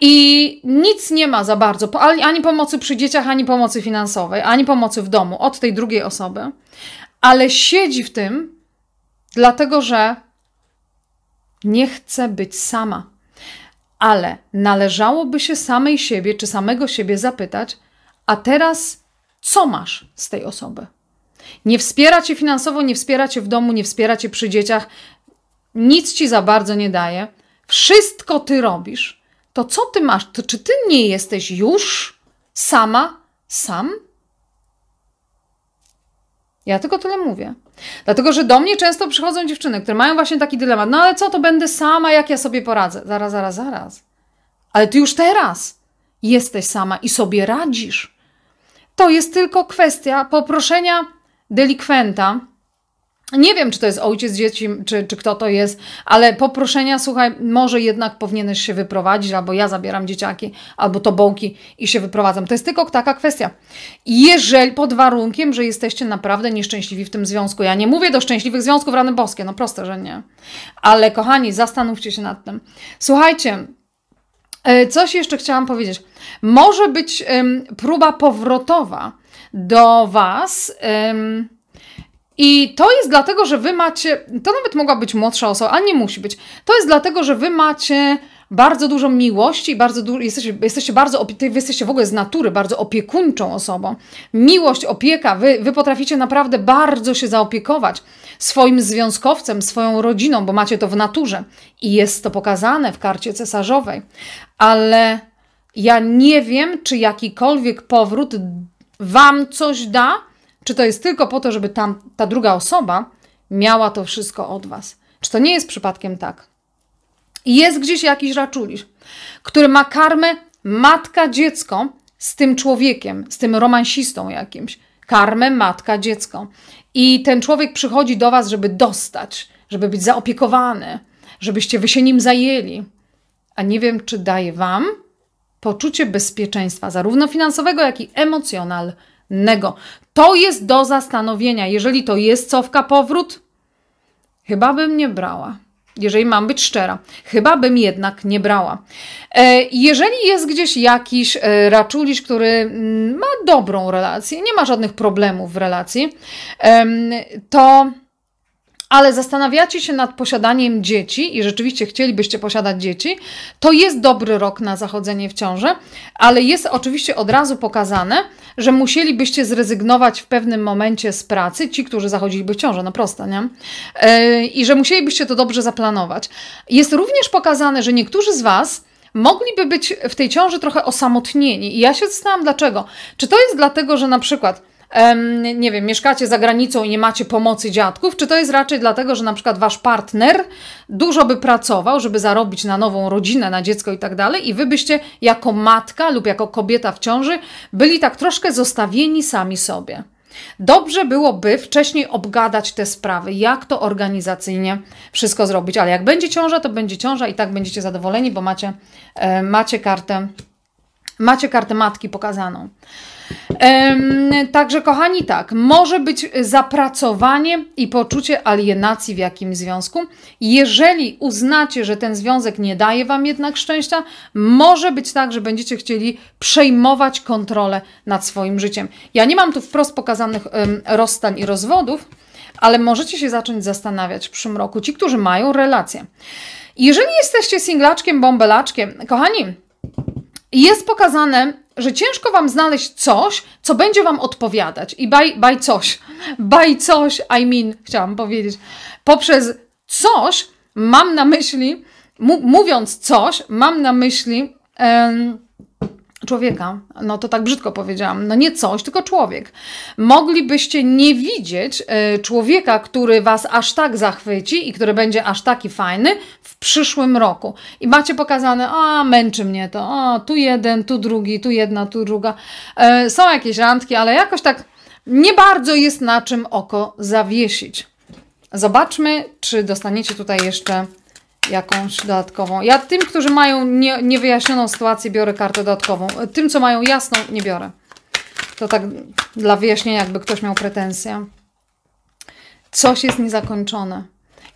Speaker 1: I nic nie ma za bardzo, ani pomocy przy dzieciach, ani pomocy finansowej, ani pomocy w domu od tej drugiej osoby, ale siedzi w tym dlatego że nie chcę być sama. Ale należałoby się samej siebie czy samego siebie zapytać, a teraz co masz z tej osoby? Nie wspiera cię finansowo, nie wspiera cię w domu, nie wspiera cię przy dzieciach, nic ci za bardzo nie daje, wszystko ty robisz, to co ty masz? To czy ty nie jesteś już sama, sam? Ja tylko tyle mówię. Dlatego, że do mnie często przychodzą dziewczyny, które mają właśnie taki dylemat. No ale co, to będę sama, jak ja sobie poradzę? Zaraz, zaraz, zaraz. Ale ty już teraz jesteś sama i sobie radzisz. To jest tylko kwestia poproszenia delikwenta, nie wiem, czy to jest ojciec dzieci, czy, czy kto to jest, ale poproszenia, słuchaj, może jednak powinieneś się wyprowadzić, albo ja zabieram dzieciaki, albo tobołki i się wyprowadzam. To jest tylko taka kwestia. Jeżeli, pod warunkiem, że jesteście naprawdę nieszczęśliwi w tym związku. Ja nie mówię do szczęśliwych związków, rany boskie, no proste, że nie. Ale kochani, zastanówcie się nad tym. Słuchajcie, e, coś jeszcze chciałam powiedzieć. Może być próba powrotowa do Was... I to jest dlatego, że wy macie, to nawet mogła być młodsza osoba, a nie musi być. To jest dlatego, że wy macie bardzo dużo miłości i bardzo du jesteście, jesteście bardzo, wy jesteście w ogóle z natury bardzo opiekuńczą osobą. Miłość, opieka, wy, wy potraficie naprawdę bardzo się zaopiekować swoim związkowcem, swoją rodziną, bo macie to w naturze i jest to pokazane w karcie cesarzowej. Ale ja nie wiem, czy jakikolwiek powrót wam coś da, czy to jest tylko po to, żeby tam ta druga osoba miała to wszystko od was? Czy to nie jest przypadkiem tak? Jest gdzieś jakiś raczulisz, który ma karmę matka-dziecko z tym człowiekiem, z tym romansistą jakimś. Karmę matka-dziecko. I ten człowiek przychodzi do was, żeby dostać, żeby być zaopiekowany, żebyście wy się nim zajęli. A nie wiem, czy daje wam poczucie bezpieczeństwa, zarówno finansowego, jak i emocjonalnego innego. To jest do zastanowienia. Jeżeli to jest cofka powrót, chyba bym nie brała. Jeżeli mam być szczera, chyba bym jednak nie brała. E, jeżeli jest gdzieś jakiś e, raczulisz, który mm, ma dobrą relację, nie ma żadnych problemów w relacji, to ale zastanawiacie się nad posiadaniem dzieci i rzeczywiście chcielibyście posiadać dzieci, to jest dobry rok na zachodzenie w ciążę, ale jest oczywiście od razu pokazane, że musielibyście zrezygnować w pewnym momencie z pracy, ci, którzy zachodziliby w ciążę, no proste, nie? E, I że musielibyście to dobrze zaplanować. Jest również pokazane, że niektórzy z Was mogliby być w tej ciąży trochę osamotnieni. I ja się zastanawiam, dlaczego. Czy to jest dlatego, że na przykład nie wiem, mieszkacie za granicą i nie macie pomocy dziadków, czy to jest raczej dlatego, że na przykład wasz partner dużo by pracował, żeby zarobić na nową rodzinę, na dziecko i tak dalej, i wy byście jako matka lub jako kobieta w ciąży byli tak troszkę zostawieni sami sobie. Dobrze byłoby wcześniej obgadać te sprawy, jak to organizacyjnie wszystko zrobić, ale jak będzie ciąża, to będzie ciąża i tak będziecie zadowoleni, bo macie, e, macie kartę macie kartę matki pokazaną. Także, kochani, tak, może być zapracowanie i poczucie alienacji w jakimś związku. Jeżeli uznacie, że ten związek nie daje Wam jednak szczęścia, może być tak, że będziecie chcieli przejmować kontrolę nad swoim życiem. Ja nie mam tu wprost pokazanych rozstań i rozwodów, ale możecie się zacząć zastanawiać w przyszłym roku, ci, którzy mają relacje. Jeżeli jesteście singlaczkiem, bąbelaczkiem, kochani, jest pokazane że ciężko Wam znaleźć coś, co będzie Wam odpowiadać. I baj baj coś, baj coś, I mean, chciałam powiedzieć, poprzez coś mam na myśli, mówiąc coś, mam na myśli em, człowieka. No to tak brzydko powiedziałam. No nie coś, tylko człowiek. Moglibyście nie widzieć e, człowieka, który Was aż tak zachwyci i który będzie aż taki fajny, przyszłym roku. I macie pokazane, a męczy mnie to, a tu jeden, tu drugi, tu jedna, tu druga. E, są jakieś randki, ale jakoś tak nie bardzo jest na czym oko zawiesić. Zobaczmy, czy dostaniecie tutaj jeszcze jakąś dodatkową. Ja tym, którzy mają nie, niewyjaśnioną sytuację, biorę kartę dodatkową. E, tym, co mają jasną, nie biorę. To tak dla wyjaśnienia, jakby ktoś miał pretensję. Coś jest niezakończone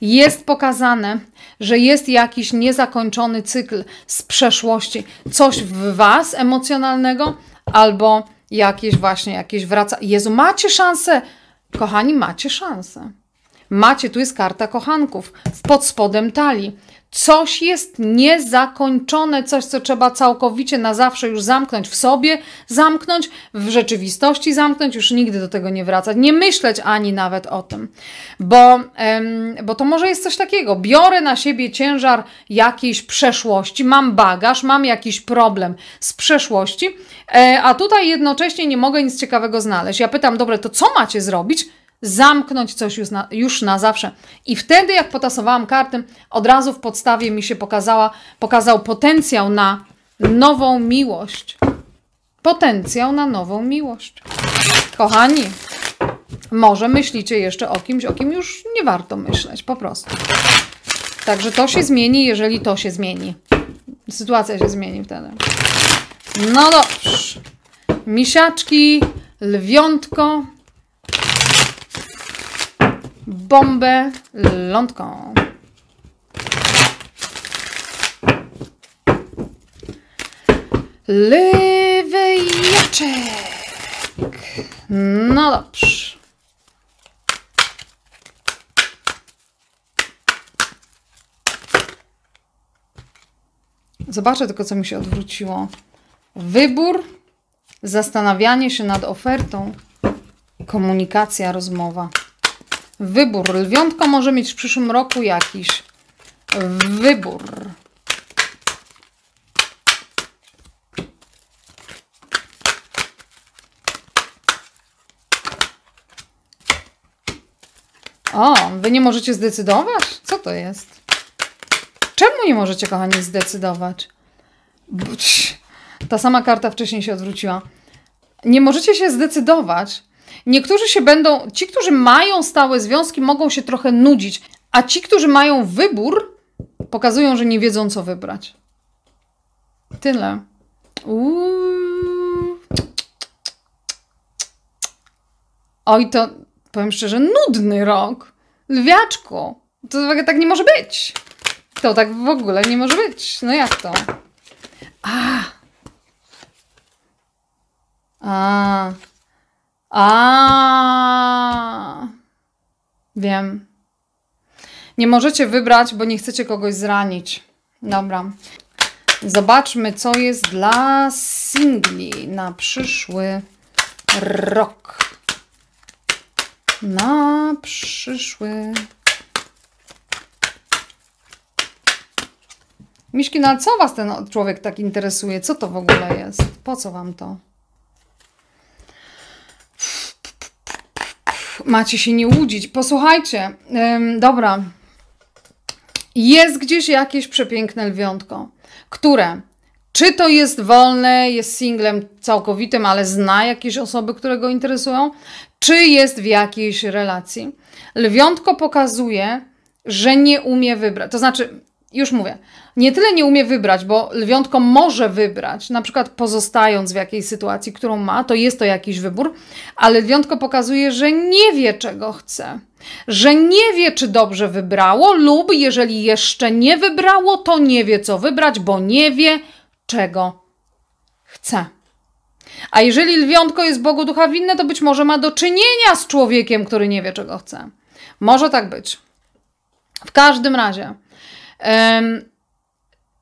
Speaker 1: jest pokazane, że jest jakiś niezakończony cykl z przeszłości, coś w Was emocjonalnego, albo jakieś właśnie, jakieś wraca. Jezu, macie szansę, kochani, macie szansę. Macie, tu jest karta kochanków, pod spodem talii Coś jest niezakończone, coś, co trzeba całkowicie na zawsze już zamknąć w sobie, zamknąć w rzeczywistości, zamknąć, już nigdy do tego nie wracać, nie myśleć ani nawet o tym, bo, bo to może jest coś takiego. Biorę na siebie ciężar jakiejś przeszłości, mam bagaż, mam jakiś problem z przeszłości, e, a tutaj jednocześnie nie mogę nic ciekawego znaleźć. Ja pytam, dobre, to co macie zrobić, zamknąć coś już na, już na zawsze. I wtedy, jak potasowałam karty, od razu w podstawie mi się pokazała, pokazał potencjał na nową miłość. Potencjał na nową miłość. Kochani, może myślicie jeszcze o kimś, o kim już nie warto myśleć, po prostu. Także to się zmieni, jeżeli to się zmieni. Sytuacja się zmieni wtedy. No dobrze. Misiaczki, lwiątko, bombę lądką. Lewy jaczek. No dobrze. Zobaczę tylko, co mi się odwróciło. Wybór, zastanawianie się nad ofertą, komunikacja, rozmowa. Wybór. Lwiątko może mieć w przyszłym roku jakiś wybór. O, wy nie możecie zdecydować? Co to jest? Czemu nie możecie, kochani, zdecydować? Buć. Ta sama karta wcześniej się odwróciła. Nie możecie się zdecydować. Niektórzy się będą, ci, którzy mają stałe związki, mogą się trochę nudzić, a ci, którzy mają wybór, pokazują, że nie wiedzą, co wybrać. Tyle. Uuu. Oj, to powiem szczerze, nudny rok. Lwiaczku, to tak nie może być. To tak w ogóle nie może być. No jak to? A. A. A, wiem. Nie możecie wybrać, bo nie chcecie kogoś zranić. Dobra. Zobaczmy, co jest dla singli na przyszły rok. Na przyszły. Miszki, no co was ten człowiek tak interesuje? Co to w ogóle jest? Po co wam to? Macie się nie łudzić. Posłuchajcie, ym, dobra. Jest gdzieś jakieś przepiękne lwiątko, które czy to jest wolne, jest singlem całkowitym, ale zna jakieś osoby, które go interesują, czy jest w jakiejś relacji. Lwiątko pokazuje, że nie umie wybrać. To znaczy, już mówię, nie tyle nie umie wybrać, bo lwiątko może wybrać, na przykład pozostając w jakiejś sytuacji, którą ma, to jest to jakiś wybór, ale lwiątko pokazuje, że nie wie, czego chce, że nie wie, czy dobrze wybrało, lub jeżeli jeszcze nie wybrało, to nie wie, co wybrać, bo nie wie, czego chce. A jeżeli lwiątko jest Bogu ducha winne, to być może ma do czynienia z człowiekiem, który nie wie, czego chce. Może tak być. W każdym razie.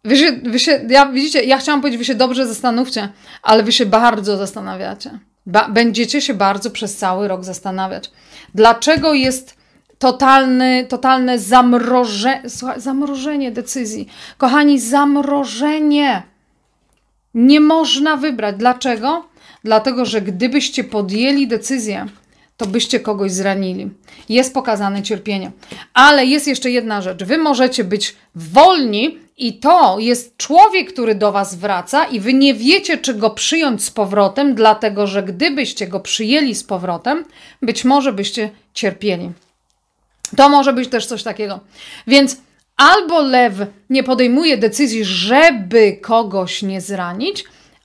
Speaker 1: Wy się, wy się, ja, widzicie, ja chciałam powiedzieć, wy się dobrze zastanówcie, ale wy się bardzo zastanawiacie. Ba będziecie się bardzo przez cały rok zastanawiać. Dlaczego jest totalny, totalne zamroże zamrożenie decyzji? Kochani, zamrożenie. Nie można wybrać. Dlaczego? Dlatego, że gdybyście podjęli decyzję, to byście kogoś zranili. Jest pokazane cierpienie. Ale jest jeszcze jedna rzecz. Wy możecie być wolni i to jest człowiek, który do Was wraca, i Wy nie wiecie, czy go przyjąć z powrotem, dlatego że gdybyście go przyjęli z powrotem, być może byście cierpieli. To może być też coś takiego. Więc albo lew nie podejmuje decyzji, żeby kogoś nie zranić,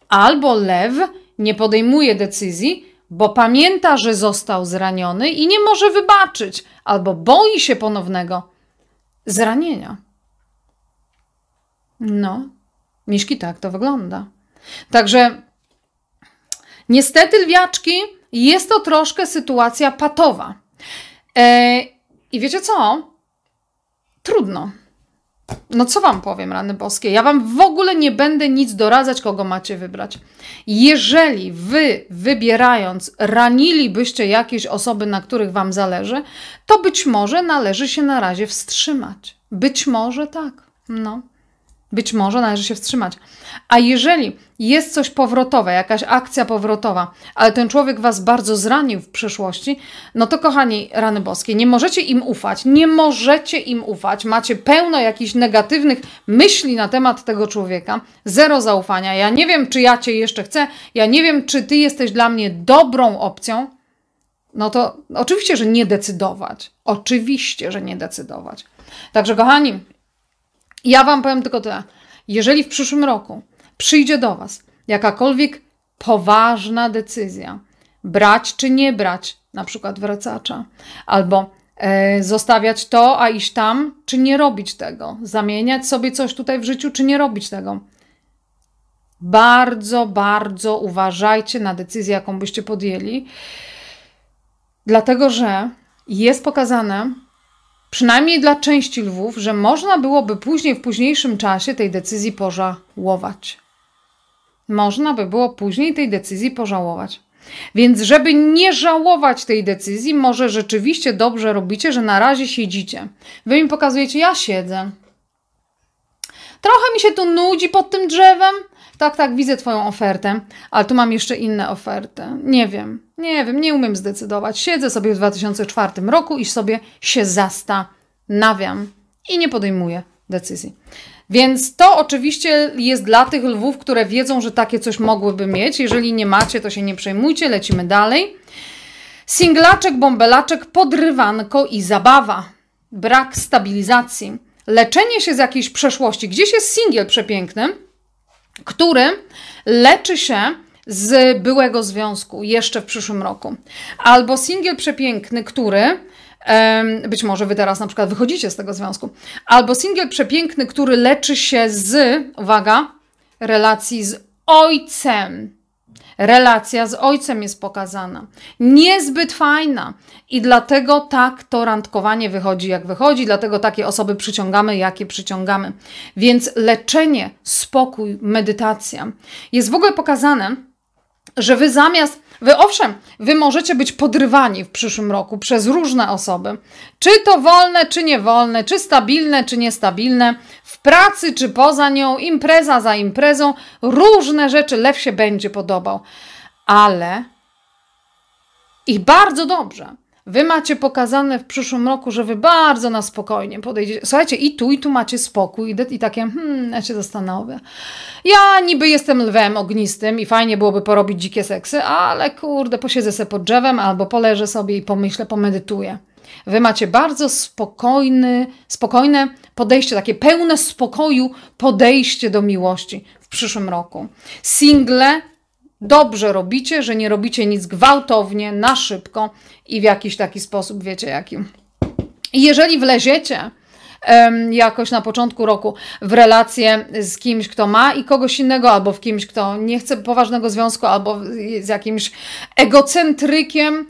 Speaker 1: albo lew nie podejmuje decyzji, bo pamięta, że został zraniony i nie może wybaczyć, albo boi się ponownego zranienia. No, miszki tak to wygląda. Także niestety, lwiaczki, jest to troszkę sytuacja patowa. E, I wiecie co? Trudno. No co Wam powiem, rany boskie? Ja Wam w ogóle nie będę nic doradzać, kogo macie wybrać. Jeżeli Wy, wybierając, ranilibyście jakieś osoby, na których Wam zależy, to być może należy się na razie wstrzymać. Być może tak. No. Być może należy się wstrzymać. A jeżeli jest coś powrotowe, jakaś akcja powrotowa, ale ten człowiek was bardzo zranił w przeszłości, no to kochani rany boskie, nie możecie im ufać, nie możecie im ufać. Macie pełno jakichś negatywnych myśli na temat tego człowieka, zero zaufania. Ja nie wiem, czy ja cię jeszcze chcę, ja nie wiem, czy ty jesteś dla mnie dobrą opcją. No to oczywiście, że nie decydować. Oczywiście, że nie decydować. Także kochani, ja Wam powiem tylko tyle. Jeżeli w przyszłym roku przyjdzie do Was jakakolwiek poważna decyzja, brać czy nie brać na przykład wracacza, albo e, zostawiać to, a iść tam, czy nie robić tego, zamieniać sobie coś tutaj w życiu, czy nie robić tego. Bardzo, bardzo uważajcie na decyzję, jaką byście podjęli, dlatego że jest pokazane, przynajmniej dla części lwów, że można byłoby później, w późniejszym czasie tej decyzji pożałować. Można by było później tej decyzji pożałować. Więc, żeby nie żałować tej decyzji, może rzeczywiście dobrze robicie, że na razie siedzicie. Wy mi pokazujecie, ja siedzę. Trochę mi się tu nudzi pod tym drzewem, tak, tak, widzę Twoją ofertę, ale tu mam jeszcze inne oferty. Nie wiem, nie wiem, nie umiem zdecydować. Siedzę sobie w 2004 roku i sobie się zastanawiam i nie podejmuję decyzji. Więc to oczywiście jest dla tych lwów, które wiedzą, że takie coś mogłyby mieć. Jeżeli nie macie, to się nie przejmujcie, lecimy dalej. Singlaczek, bąbelaczek, podrywanko i zabawa. Brak stabilizacji. Leczenie się z jakiejś przeszłości. Gdzieś jest singiel przepiękny, który leczy się z byłego związku jeszcze w przyszłym roku. Albo singiel przepiękny, który być może wy teraz na przykład wychodzicie z tego związku. Albo singiel przepiękny, który leczy się z, uwaga, relacji z ojcem relacja z ojcem jest pokazana. Niezbyt fajna. I dlatego tak to randkowanie wychodzi, jak wychodzi, dlatego takie osoby przyciągamy, jakie przyciągamy. Więc leczenie, spokój, medytacja jest w ogóle pokazane, że wy zamiast Wy owszem, wy możecie być podrywani w przyszłym roku przez różne osoby. Czy to wolne, czy niewolne, czy stabilne, czy niestabilne, w pracy, czy poza nią, impreza za imprezą, różne rzeczy lew się będzie podobał. Ale i bardzo dobrze. Wy macie pokazane w przyszłym roku, że wy bardzo na spokojnie podejdziecie. Słuchajcie, i tu, i tu macie spokój, i, i takie, hmm, ja się zastanowię. Ja niby jestem lwem ognistym i fajnie byłoby porobić dzikie seksy, ale kurde, posiedzę sobie pod drzewem albo poleżę sobie i pomyślę, pomedytuję. Wy macie bardzo spokojny, spokojne podejście, takie pełne spokoju podejście do miłości w przyszłym roku. Single dobrze robicie, że nie robicie nic gwałtownie, na szybko i w jakiś taki sposób, wiecie jaki. I jeżeli wleziecie em, jakoś na początku roku w relację z kimś, kto ma i kogoś innego, albo w kimś, kto nie chce poważnego związku, albo z jakimś egocentrykiem,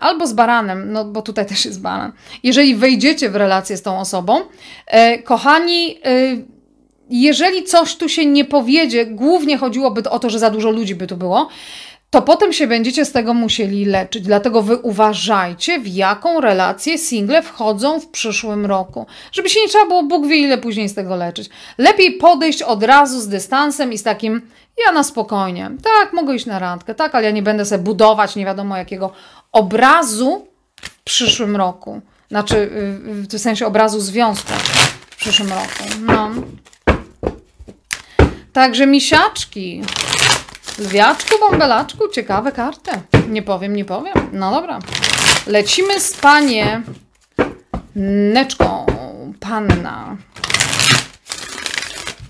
Speaker 1: albo z baranem, no bo tutaj też jest baran. Jeżeli wejdziecie w relację z tą osobą, e, kochani, e, jeżeli coś tu się nie powiedzie, głównie chodziłoby o to, że za dużo ludzi by tu było, to potem się będziecie z tego musieli leczyć. Dlatego wy uważajcie, w jaką relację single wchodzą w przyszłym roku. Żeby się nie trzeba było Bóg wie ile później z tego leczyć. Lepiej podejść od razu z dystansem i z takim ja na spokojnie. Tak, mogę iść na randkę, tak, ale ja nie będę sobie budować nie wiadomo jakiego obrazu w przyszłym roku. Znaczy, w sensie obrazu związku w przyszłym roku. No. Także misiaczki. Lwiaczku, bąbelaczku, ciekawe karty. Nie powiem, nie powiem. No dobra. Lecimy z panie neczką. Panna.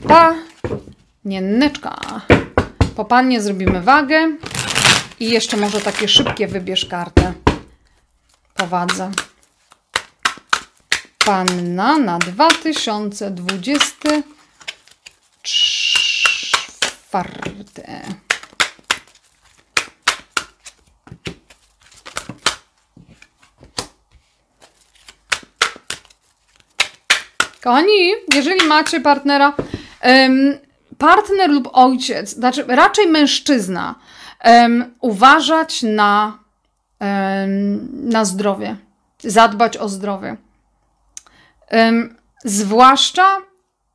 Speaker 1: Pa. Nie, neczka. Po pannie zrobimy wagę. I jeszcze może takie szybkie wybierz kartę. Powadzę. Panna na 2023 otwarte. Kochani, jeżeli macie partnera, um, partner lub ojciec, znaczy raczej mężczyzna, um, uważać na, um, na zdrowie, zadbać o zdrowie. zwłaszcza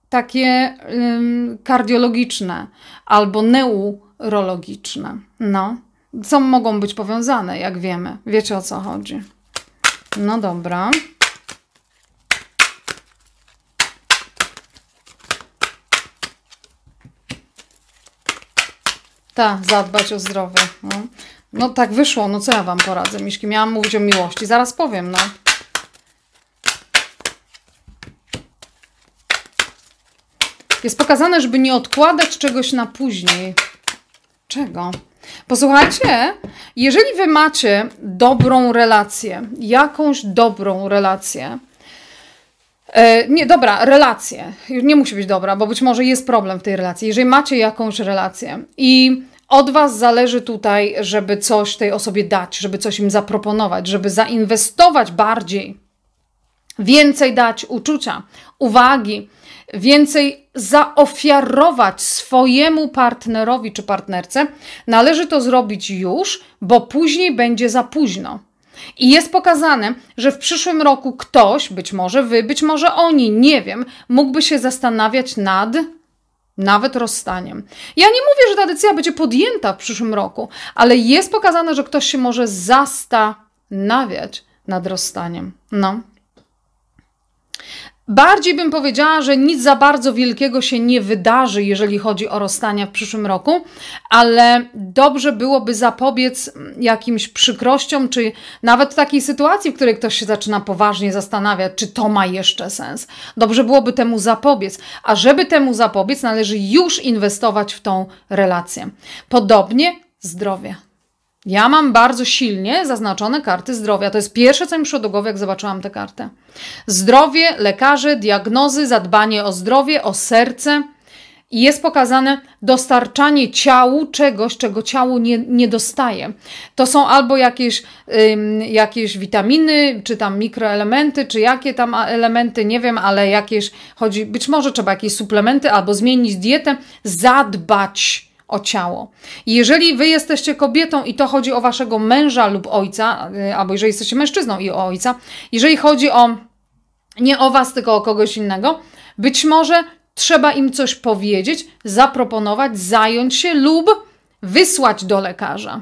Speaker 1: takie ym, kardiologiczne albo neurologiczne. No, są, mogą być powiązane, jak wiemy. Wiecie o co chodzi. No dobra. Tak, zadbać o zdrowie. No. no tak wyszło, no co ja Wam poradzę, Miszki? Miałam mówić o miłości, zaraz powiem, no. Jest pokazane, żeby nie odkładać czegoś na później. Czego? Posłuchajcie, jeżeli wy macie dobrą relację, jakąś dobrą relację, e, nie, dobra, relację, Nie musi być dobra, bo być może jest problem w tej relacji. Jeżeli macie jakąś relację i od Was zależy tutaj, żeby coś tej osobie dać, żeby coś im zaproponować, żeby zainwestować bardziej, więcej dać uczucia, uwagi, więcej zaofiarować swojemu partnerowi czy partnerce, należy to zrobić już, bo później będzie za późno. I jest pokazane, że w przyszłym roku ktoś, być może wy, być może oni, nie wiem, mógłby się zastanawiać nad nawet rozstaniem. Ja nie mówię, że ta decyzja będzie podjęta w przyszłym roku, ale jest pokazane, że ktoś się może zastanawiać nad rozstaniem. No. Bardziej bym powiedziała, że nic za bardzo wielkiego się nie wydarzy, jeżeli chodzi o rozstania w przyszłym roku, ale dobrze byłoby zapobiec mm, jakimś przykrościom, czy nawet takiej sytuacji, w której ktoś się zaczyna poważnie zastanawiać, czy to ma jeszcze sens. Dobrze byłoby temu zapobiec, a żeby temu zapobiec, należy już inwestować w tą relację. Podobnie zdrowie. Ja mam bardzo silnie zaznaczone karty zdrowia. To jest pierwsze, co mi przyszło do głowy, jak zobaczyłam tę kartę. Zdrowie, lekarze, diagnozy, zadbanie o zdrowie, o serce. I jest pokazane dostarczanie ciału czegoś, czego ciało nie, nie dostaje. To są albo jakieś, ym, jakieś witaminy, czy tam mikroelementy, czy jakie tam elementy, nie wiem, ale jakieś chodzi, być może trzeba jakieś suplementy albo zmienić dietę, zadbać o ciało. Jeżeli wy jesteście kobietą i to chodzi o waszego męża lub ojca, y, albo jeżeli jesteście mężczyzną i o ojca, jeżeli chodzi o nie o was, tylko o kogoś innego, być może trzeba im coś powiedzieć, zaproponować, zająć się lub wysłać do lekarza.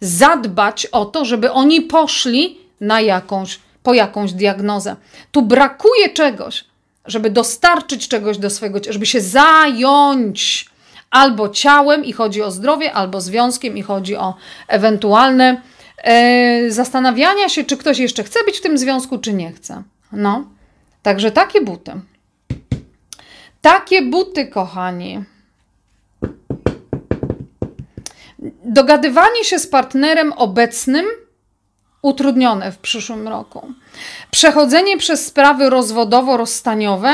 Speaker 1: Zadbać o to, żeby oni poszli na jakąś, po jakąś diagnozę. Tu brakuje czegoś, żeby dostarczyć czegoś do swojego, żeby się zająć albo ciałem i chodzi o zdrowie, albo związkiem i chodzi o ewentualne e, zastanawiania się, czy ktoś jeszcze chce być w tym związku, czy nie chce. No, także takie buty. Takie buty, kochani. Dogadywanie się z partnerem obecnym utrudnione w przyszłym roku. Przechodzenie przez sprawy rozwodowo-rozstaniowe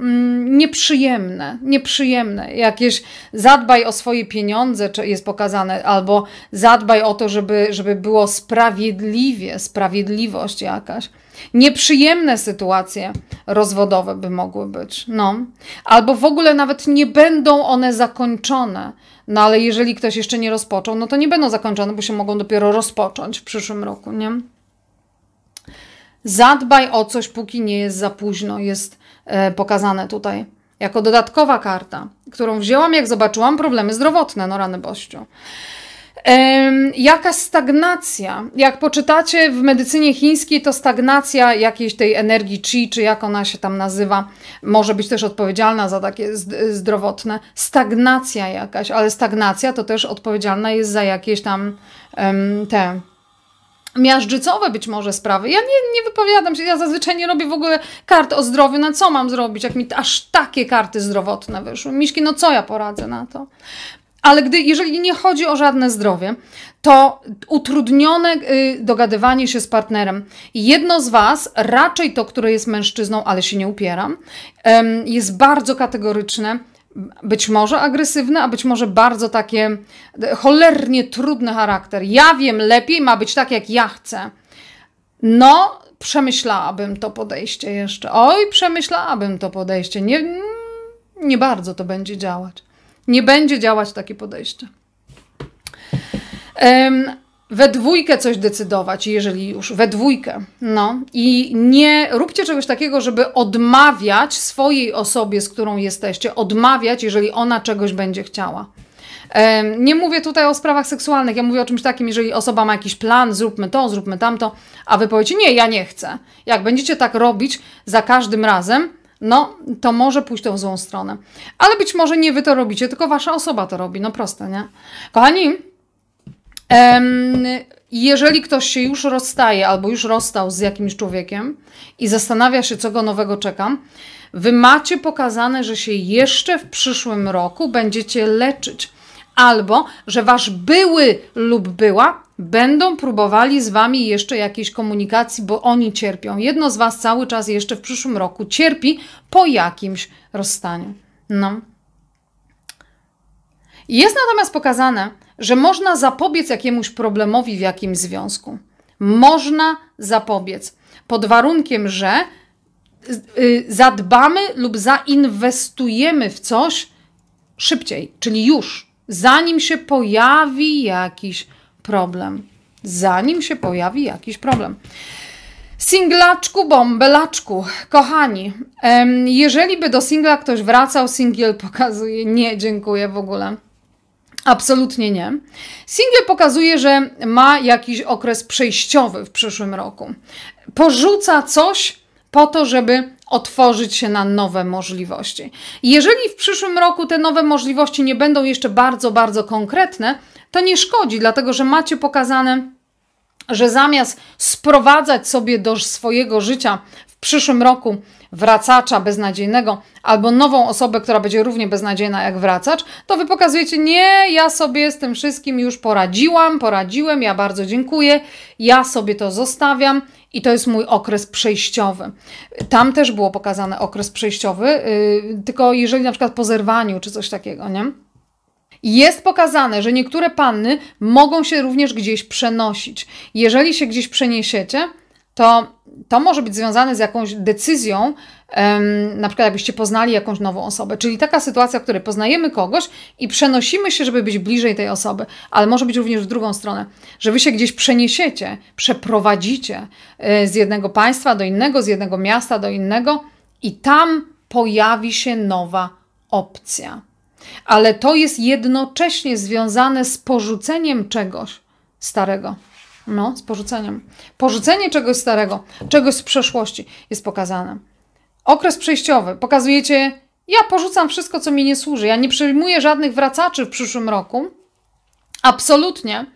Speaker 1: Mm, nieprzyjemne, nieprzyjemne. Jakieś zadbaj o swoje pieniądze jest pokazane, albo zadbaj o to, żeby, żeby było sprawiedliwie, sprawiedliwość jakaś. Nieprzyjemne sytuacje rozwodowe by mogły być, no. Albo w ogóle nawet nie będą one zakończone, no ale jeżeli ktoś jeszcze nie rozpoczął, no to nie będą zakończone, bo się mogą dopiero rozpocząć w przyszłym roku, nie? Zadbaj o coś, póki nie jest za późno. Jest E, pokazane tutaj. Jako dodatkowa karta, którą wzięłam, jak zobaczyłam problemy zdrowotne, no rany bościu. jaka stagnacja? Jak poczytacie w medycynie chińskiej, to stagnacja jakiejś tej energii chi, czy jak ona się tam nazywa, może być też odpowiedzialna za takie zdrowotne. Stagnacja jakaś, ale stagnacja to też odpowiedzialna jest za jakieś tam te miażdżycowe być może sprawy. Ja nie, nie wypowiadam się, ja zazwyczaj nie robię w ogóle kart o zdrowiu. Na co mam zrobić, jak mi aż takie karty zdrowotne wyszły? Miśki, no co ja poradzę na to? Ale gdy, jeżeli nie chodzi o żadne zdrowie, to utrudnione y, dogadywanie się z partnerem. Jedno z Was, raczej to, które jest mężczyzną, ale się nie upieram, y, jest bardzo kategoryczne być może agresywne, a być może bardzo takie e, cholernie trudny charakter. Ja wiem lepiej, ma być tak jak ja chcę. No, przemyślałabym to podejście jeszcze. Oj, przemyślałabym to podejście. Nie, nie bardzo to będzie działać. Nie będzie działać takie podejście we dwójkę coś decydować, jeżeli już, we dwójkę. No i nie róbcie czegoś takiego, żeby odmawiać swojej osobie, z którą jesteście, odmawiać, jeżeli ona czegoś będzie chciała. Nie mówię tutaj o sprawach seksualnych, ja mówię o czymś takim, jeżeli osoba ma jakiś plan, zróbmy to, zróbmy tamto, a wy powiecie, nie, ja nie chcę. Jak będziecie tak robić za każdym razem, no to może pójść to w złą stronę. Ale być może nie wy to robicie, tylko wasza osoba to robi, no proste, nie? Kochani, Um, jeżeli ktoś się już rozstaje albo już rozstał z jakimś człowiekiem i zastanawia się, co go nowego czekam, wy macie pokazane, że się jeszcze w przyszłym roku będziecie leczyć, albo że wasz były lub była będą próbowali z wami jeszcze jakiejś komunikacji, bo oni cierpią. Jedno z was cały czas jeszcze w przyszłym roku cierpi po jakimś rozstaniu. No. Jest natomiast pokazane, że można zapobiec jakiemuś problemowi w jakimś związku. Można zapobiec, pod warunkiem, że y, y, zadbamy lub zainwestujemy w coś szybciej, czyli już, zanim się pojawi jakiś problem. Zanim się pojawi jakiś problem. Singlaczku, bombelaczku, kochani, jeżeli by do singla ktoś wracał, singiel pokazuje, nie, dziękuję w ogóle. Absolutnie nie. Single pokazuje, że ma jakiś okres przejściowy w przyszłym roku. Porzuca coś po to, żeby otworzyć się na nowe możliwości. Jeżeli w przyszłym roku te nowe możliwości nie będą jeszcze bardzo, bardzo konkretne, to nie szkodzi, dlatego że macie pokazane, że zamiast sprowadzać sobie do swojego życia w przyszłym roku wracacza beznadziejnego albo nową osobę, która będzie równie beznadziejna jak wracacz, to wy pokazujecie, nie, ja sobie z tym wszystkim już poradziłam, poradziłem, ja bardzo dziękuję, ja sobie to zostawiam i to jest mój okres przejściowy. Tam też było pokazane okres przejściowy, yy, tylko jeżeli na przykład po zerwaniu czy coś takiego, nie? Jest pokazane, że niektóre panny mogą się również gdzieś przenosić. Jeżeli się gdzieś przeniesiecie, to to może być związane z jakąś decyzją, na przykład jakbyście poznali jakąś nową osobę, czyli taka sytuacja, w której poznajemy kogoś i przenosimy się, żeby być bliżej tej osoby, ale może być również w drugą stronę, że wy się gdzieś przeniesiecie, przeprowadzicie e, z jednego państwa do innego, z jednego miasta do innego i tam pojawi się nowa opcja. Ale to jest jednocześnie związane z porzuceniem czegoś starego. No, z porzuceniem. Porzucenie czegoś starego, czegoś z przeszłości jest pokazane. Okres przejściowy. Pokazujecie, ja porzucam wszystko, co mi nie służy. Ja nie przyjmuję żadnych wracaczy w przyszłym roku. Absolutnie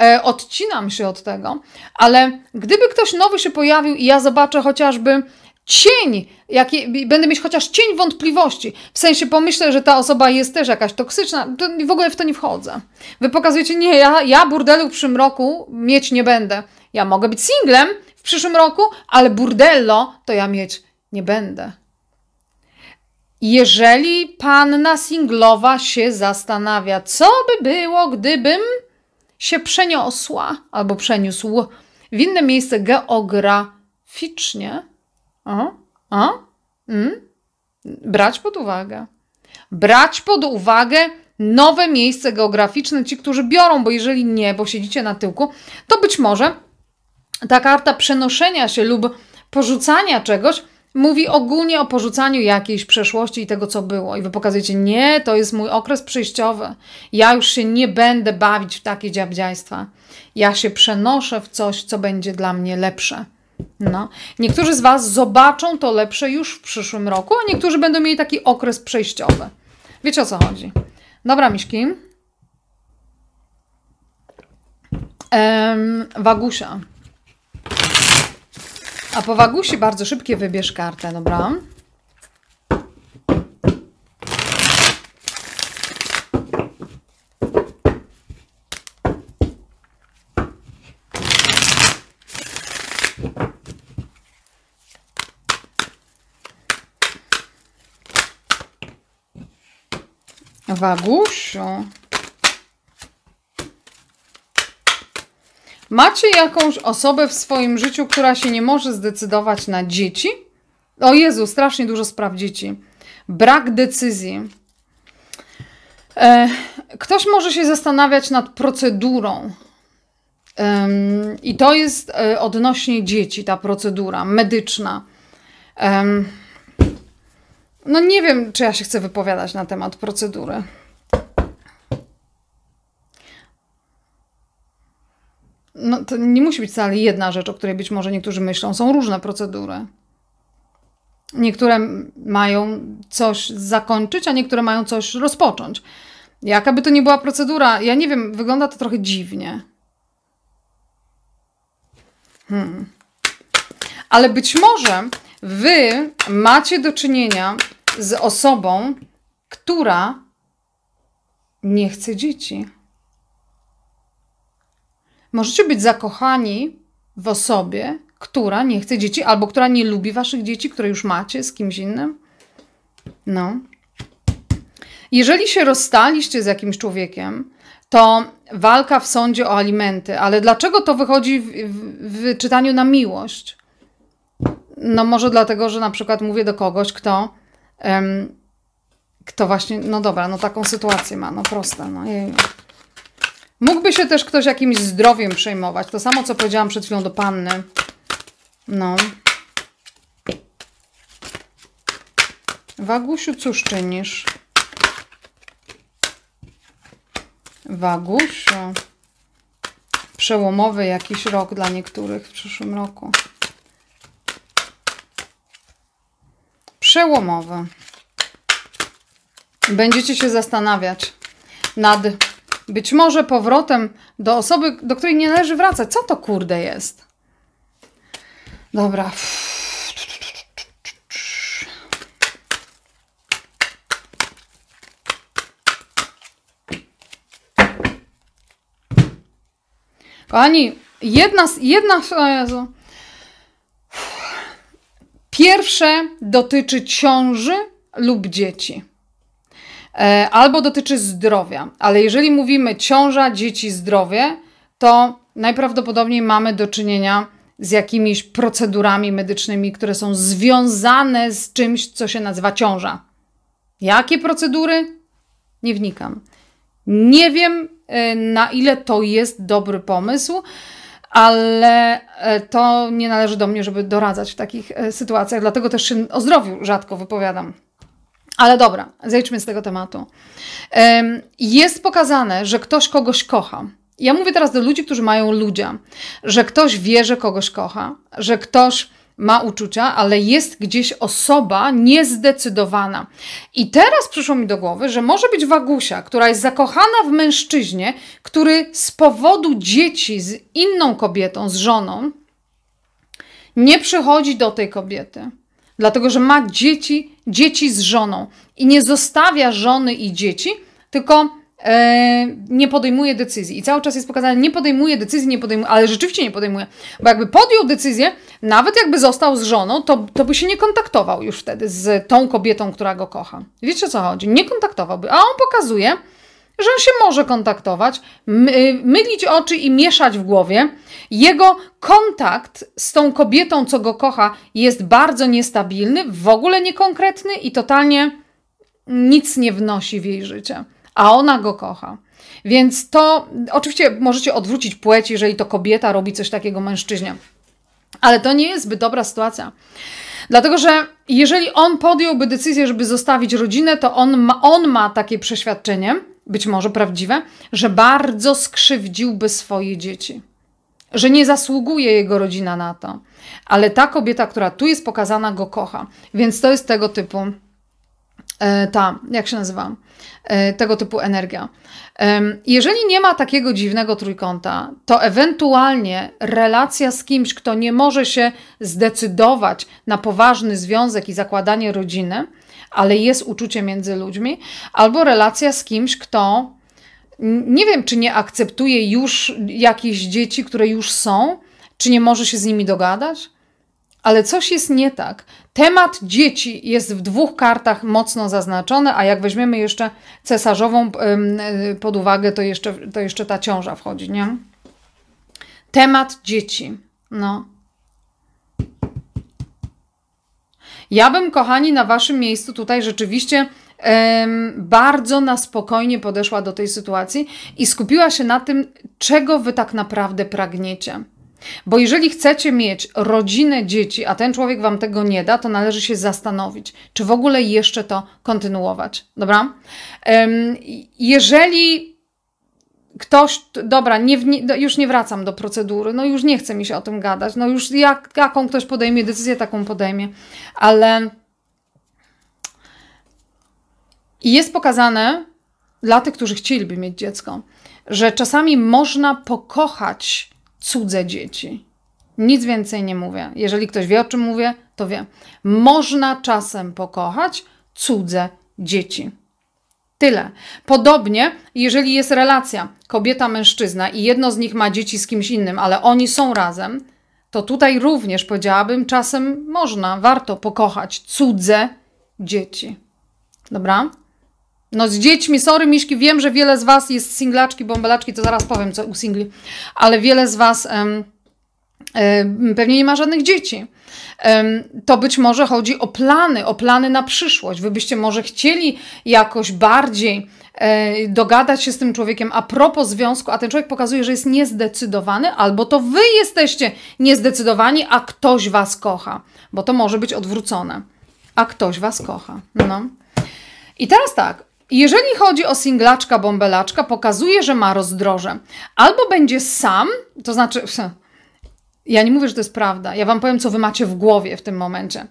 Speaker 1: e, odcinam się od tego, ale gdyby ktoś nowy się pojawił i ja zobaczę chociażby cień, jaki, będę mieć chociaż cień wątpliwości. W sensie pomyślę, że ta osoba jest też jakaś toksyczna, to w ogóle w to nie wchodzę. Wy pokazujecie, nie, ja, ja burdelu w przyszłym roku mieć nie będę. Ja mogę być singlem w przyszłym roku, ale burdello to ja mieć nie będę. Jeżeli panna singlowa się zastanawia, co by było, gdybym się przeniosła albo przeniósł w inne miejsce geograficznie, a, a, mm, brać pod uwagę. Brać pod uwagę nowe miejsce geograficzne, ci, którzy biorą, bo jeżeli nie, bo siedzicie na tyłku, to być może ta karta przenoszenia się lub porzucania czegoś mówi ogólnie o porzucaniu jakiejś przeszłości i tego, co było. I wy pokazujecie, nie, to jest mój okres przejściowy. Ja już się nie będę bawić w takie dziabdziajstwa. Ja się przenoszę w coś, co będzie dla mnie lepsze. No. Niektórzy z Was zobaczą to lepsze już w przyszłym roku, a niektórzy będą mieli taki okres przejściowy. Wiecie o co chodzi. Dobra, Miśki. Ehm, wagusia. A po Wagusi bardzo szybkie wybierz kartę, dobra? Wagusiu. Macie jakąś osobę w swoim życiu, która się nie może zdecydować na dzieci? O Jezu, strasznie dużo spraw dzieci. Brak decyzji. E, ktoś może się zastanawiać nad procedurą. E, I to jest e, odnośnie dzieci, ta procedura medyczna. E, no nie wiem, czy ja się chcę wypowiadać na temat procedury. No, to nie musi być wcale jedna rzecz, o której być może niektórzy myślą. Są różne procedury. Niektóre mają coś zakończyć, a niektóre mają coś rozpocząć. Jaka by to nie była procedura, ja nie wiem, wygląda to trochę dziwnie. Hmm. Ale być może wy macie do czynienia z osobą, która nie chce dzieci. Możecie być zakochani w osobie, która nie chce dzieci, albo która nie lubi waszych dzieci, które już macie z kimś innym. No. Jeżeli się rozstaliście z jakimś człowiekiem, to walka w sądzie o alimenty. Ale dlaczego to wychodzi w, w, w czytaniu na miłość? No może dlatego, że na przykład mówię do kogoś, kto kto właśnie, no dobra, no taką sytuację ma, no proste, no jej. Mógłby się też ktoś jakimś zdrowiem przejmować. To samo, co powiedziałam przed chwilą do panny. No. Wagusiu, cóż czynisz? Wagusiu. Przełomowy jakiś rok dla niektórych w przyszłym roku. przełomowy. Będziecie się zastanawiać nad być może powrotem do osoby, do której nie należy wracać. Co to kurde jest? Dobra. Kochani, jedna, jedna, o Jezu, Pierwsze dotyczy ciąży lub dzieci. E, albo dotyczy zdrowia, ale jeżeli mówimy ciąża, dzieci, zdrowie, to najprawdopodobniej mamy do czynienia z jakimiś procedurami medycznymi, które są związane z czymś, co się nazywa ciąża. Jakie procedury? Nie wnikam. Nie wiem, e, na ile to jest dobry pomysł ale e, to nie należy do mnie, żeby doradzać w takich e, sytuacjach, dlatego też się o zdrowiu rzadko wypowiadam. Ale dobra, zejdźmy z tego tematu. Jest pokazane, że ktoś kogoś kocha. Ja mówię teraz do ludzi, którzy mają ludzia, że ktoś wie, że kogoś kocha, że ktoś ma uczucia, ale jest gdzieś osoba niezdecydowana. I teraz przyszło mi do głowy, że może być Wagusia, która jest zakochana w mężczyźnie, który z powodu dzieci z inną kobietą, z żoną, nie przychodzi do tej kobiety. Dlatego, że ma dzieci, dzieci z żoną i nie zostawia żony i dzieci, tylko E, nie podejmuje decyzji. I cały czas jest pokazane, nie podejmuje decyzji, nie podejmuje, ale rzeczywiście nie podejmuje. Bo jakby podjął decyzję, nawet jakby został z żoną, to, to by się nie kontaktował już wtedy z tą kobietą, która go kocha. Wiecie o co chodzi? Nie kontaktowałby. A on pokazuje, że on się może kontaktować, my, y, mylić oczy i mieszać w głowie. Jego kontakt z tą kobietą, co go kocha, jest bardzo niestabilny, w ogóle niekonkretny i totalnie nic nie wnosi w jej życie a ona go kocha. Więc to oczywiście możecie odwrócić płeć, jeżeli to kobieta robi coś takiego mężczyźnie. Ale to nie jest zbyt dobra sytuacja. Dlatego, że jeżeli on podjąłby decyzję, żeby zostawić rodzinę, to on ma, on ma takie przeświadczenie, być może prawdziwe, że bardzo skrzywdziłby swoje dzieci. Że nie zasługuje jego rodzina na to. Ale ta kobieta, która tu jest pokazana, go kocha. Więc to jest tego typu E, ta, jak się nazywa, e, tego typu energia. Jeżeli nie ma takiego dziwnego trójkąta, to ewentualnie relacja z kimś, kto nie może się zdecydować na poważny związek i zakładanie rodziny, ale jest uczucie między ludźmi, albo relacja z kimś, kto nie wiem, czy nie akceptuje już jakichś dzieci, które już są, czy nie może się z nimi dogadać ale coś jest nie tak. Temat dzieci jest w dwóch kartach mocno zaznaczony, a jak weźmiemy jeszcze cesarzową e, pod uwagę, to jeszcze, to jeszcze ta ciąża wchodzi, nie? Temat dzieci. No. Ja bym, kochani, na waszym miejscu tutaj rzeczywiście bardzo na spokojnie podeszła do tej sytuacji i skupiła się na tym, czego wy tak naprawdę pragniecie. Bo jeżeli chcecie mieć rodzinę dzieci, a ten człowiek wam tego nie da, to należy się zastanowić, czy w ogóle jeszcze to kontynuować. Dobra? Jeżeli ktoś, dobra, nie, no, już nie wracam do procedury, no już nie chce mi się o tym gadać, no już jak, jaką ktoś podejmie decyzję, taką podejmie, ale jest pokazane dla tych, którzy chcieliby mieć dziecko, że czasami można pokochać cudze dzieci. Nic więcej nie mówię. Jeżeli ktoś wie, o czym mówię, to wie. Można czasem pokochać cudze dzieci. Tyle. Podobnie, jeżeli jest relacja kobieta-mężczyzna i jedno z nich ma dzieci z kimś innym, ale oni są razem, to tutaj również powiedziałabym, czasem można, warto pokochać cudze dzieci. Dobra? No z dziećmi, sorry Miszki, wiem, że wiele z Was jest singlaczki, bąbelaczki, to zaraz powiem co u singli, ale wiele z Was um, um, pewnie nie ma żadnych dzieci. Um, to być może chodzi o plany, o plany na przyszłość. Wy byście może chcieli jakoś bardziej e, dogadać się z tym człowiekiem a propos związku, a ten człowiek pokazuje, że jest niezdecydowany, albo to wy jesteście niezdecydowani, a ktoś was kocha, bo to może być odwrócone. A ktoś was kocha. No. I teraz tak, jeżeli chodzi o singlaczka, bąbelaczka, pokazuje, że ma rozdroże. Albo będzie sam, to znaczy... Ja nie mówię, że to jest prawda. Ja wam powiem, co wy macie w głowie w tym momencie.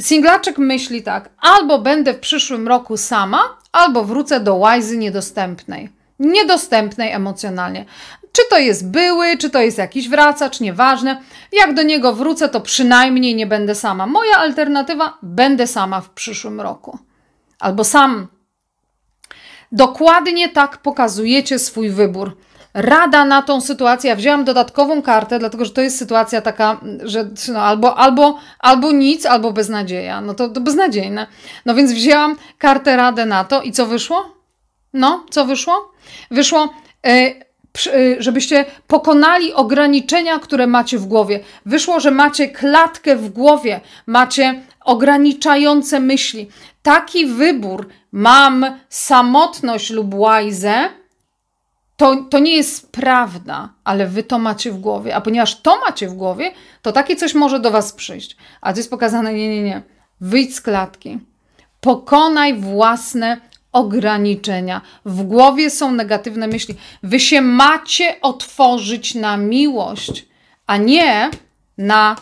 Speaker 1: Singlaczek myśli tak: albo będę w przyszłym roku sama, albo wrócę do łajzy niedostępnej. Niedostępnej emocjonalnie. Czy to jest były, czy to jest jakiś wracacz, nieważne. Jak do niego wrócę, to przynajmniej nie będę sama. Moja alternatywa: będę sama w przyszłym roku. Albo sam Dokładnie tak pokazujecie swój wybór. Rada na tą sytuację. Ja wzięłam dodatkową kartę, dlatego że to jest sytuacja taka, że no, albo, albo, albo nic, albo beznadzieja. No to, to beznadziejne. No więc wzięłam kartę radę na to i co wyszło? No, co wyszło? Wyszło. E, e, żebyście pokonali ograniczenia, które macie w głowie. Wyszło, że macie klatkę w głowie, macie ograniczające myśli. Taki wybór mam samotność lub łajzę, to, to nie jest prawda, ale wy to macie w głowie. A ponieważ to macie w głowie, to takie coś może do was przyjść. A to jest pokazane, nie, nie, nie. Wyjdź z klatki. Pokonaj własne ograniczenia. W głowie są negatywne myśli. Wy się macie otworzyć na miłość, a nie na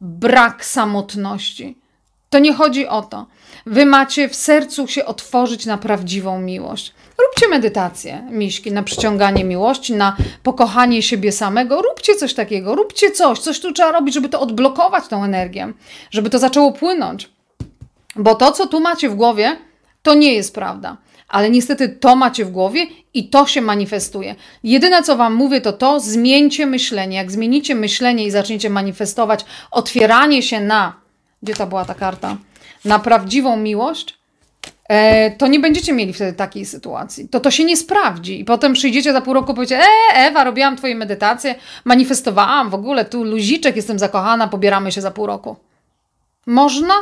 Speaker 1: brak samotności. To nie chodzi o to. Wy macie w sercu się otworzyć na prawdziwą miłość. Róbcie medytację, miśki, na przyciąganie miłości, na pokochanie siebie samego. Róbcie coś takiego, róbcie coś, coś tu trzeba robić, żeby to odblokować tą energię, żeby to zaczęło płynąć. Bo to, co tu macie w głowie, to nie jest prawda. Ale niestety to macie w głowie i to się manifestuje. Jedyne, co Wam mówię, to to, zmieńcie myślenie. Jak zmienicie myślenie i zaczniecie manifestować otwieranie się na gdzie ta była ta karta? Na prawdziwą miłość? E, to nie będziecie mieli wtedy takiej sytuacji. To to się nie sprawdzi. I potem przyjdziecie za pół roku i powiecie, e, Ewa, robiłam twoje medytacje, manifestowałam w ogóle, tu luziczek, jestem zakochana, pobieramy się za pół roku. Można?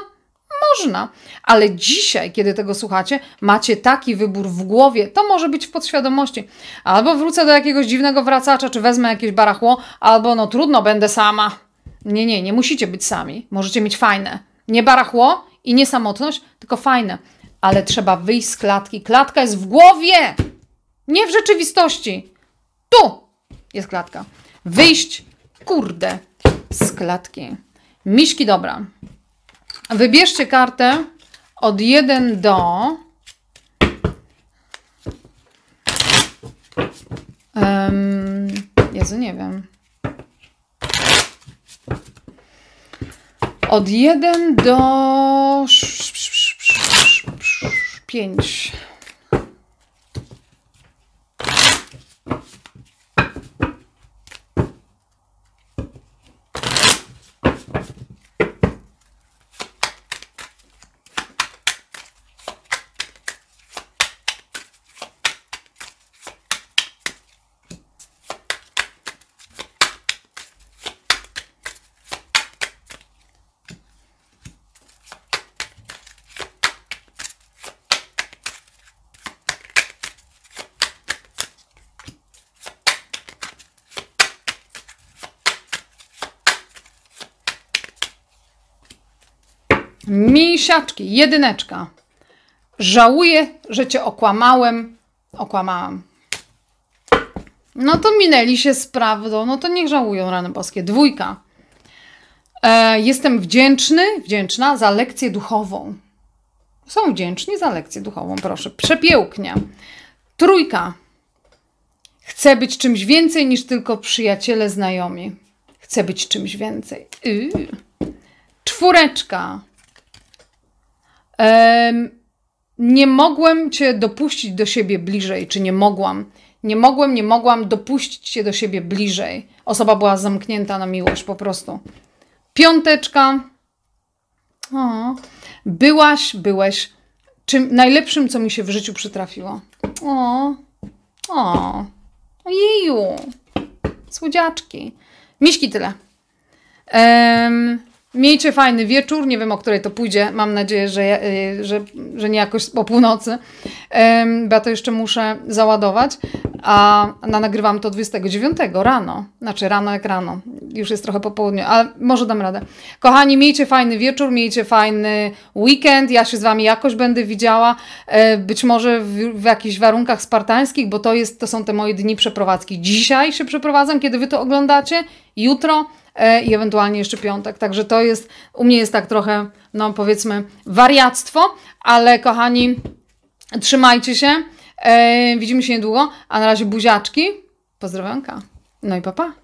Speaker 1: Można, ale dzisiaj, kiedy tego słuchacie, macie taki wybór w głowie, to może być w podświadomości. Albo wrócę do jakiegoś dziwnego wracacza, czy wezmę jakieś barachło, albo no trudno, będę sama. Nie, nie, nie musicie być sami. Możecie mieć fajne. Nie barachło i nie samotność, tylko fajne. Ale trzeba wyjść z klatki. Klatka jest w głowie, nie w rzeczywistości. Tu jest klatka. Wyjść, kurde, z klatki. Miśki, dobra. Wybierzcie kartę od 1 do. Um, Jezu, nie wiem. od 1 do 5. siaczki, jedyneczka. Żałuję, że cię okłamałem. Okłamałam. No to minęli się z prawdą. No to niech żałują rany boskie. Dwójka. E, jestem wdzięczny, wdzięczna za lekcję duchową. Są wdzięczni za lekcję duchową, proszę. Przepięknie. Trójka. Chcę być czymś więcej niż tylko przyjaciele, znajomi. Chcę być czymś więcej. Yy. Czwóreczka nie mogłem cię dopuścić do siebie bliżej, czy nie mogłam. Nie mogłem, nie mogłam dopuścić cię do siebie bliżej. Osoba była zamknięta na miłość po prostu. Piąteczka. O, byłaś, byłeś czym najlepszym, co mi się w życiu przytrafiło. O, o, jeju, słodziaczki. Miśki tyle. Um, Miejcie fajny wieczór. Nie wiem, o której to pójdzie. Mam nadzieję, że, y, że, że nie jakoś po północy. Bo ja to jeszcze muszę załadować. A na no, nagrywam to 29 rano. Znaczy rano jak rano. Już jest trochę po południu, ale może dam radę. Kochani, miejcie fajny wieczór, miejcie fajny weekend. Ja się z Wami jakoś będę widziała. E, być może w, w jakichś warunkach spartańskich, bo to, jest, to są te moje dni przeprowadzki. Dzisiaj się przeprowadzam, kiedy Wy to oglądacie. Jutro E, i ewentualnie jeszcze piątek. Także to jest, u mnie jest tak trochę, no powiedzmy, wariactwo, ale kochani, trzymajcie się. E, widzimy się niedługo, a na razie buziaczki. Pozdrowionka. No i papa. Pa.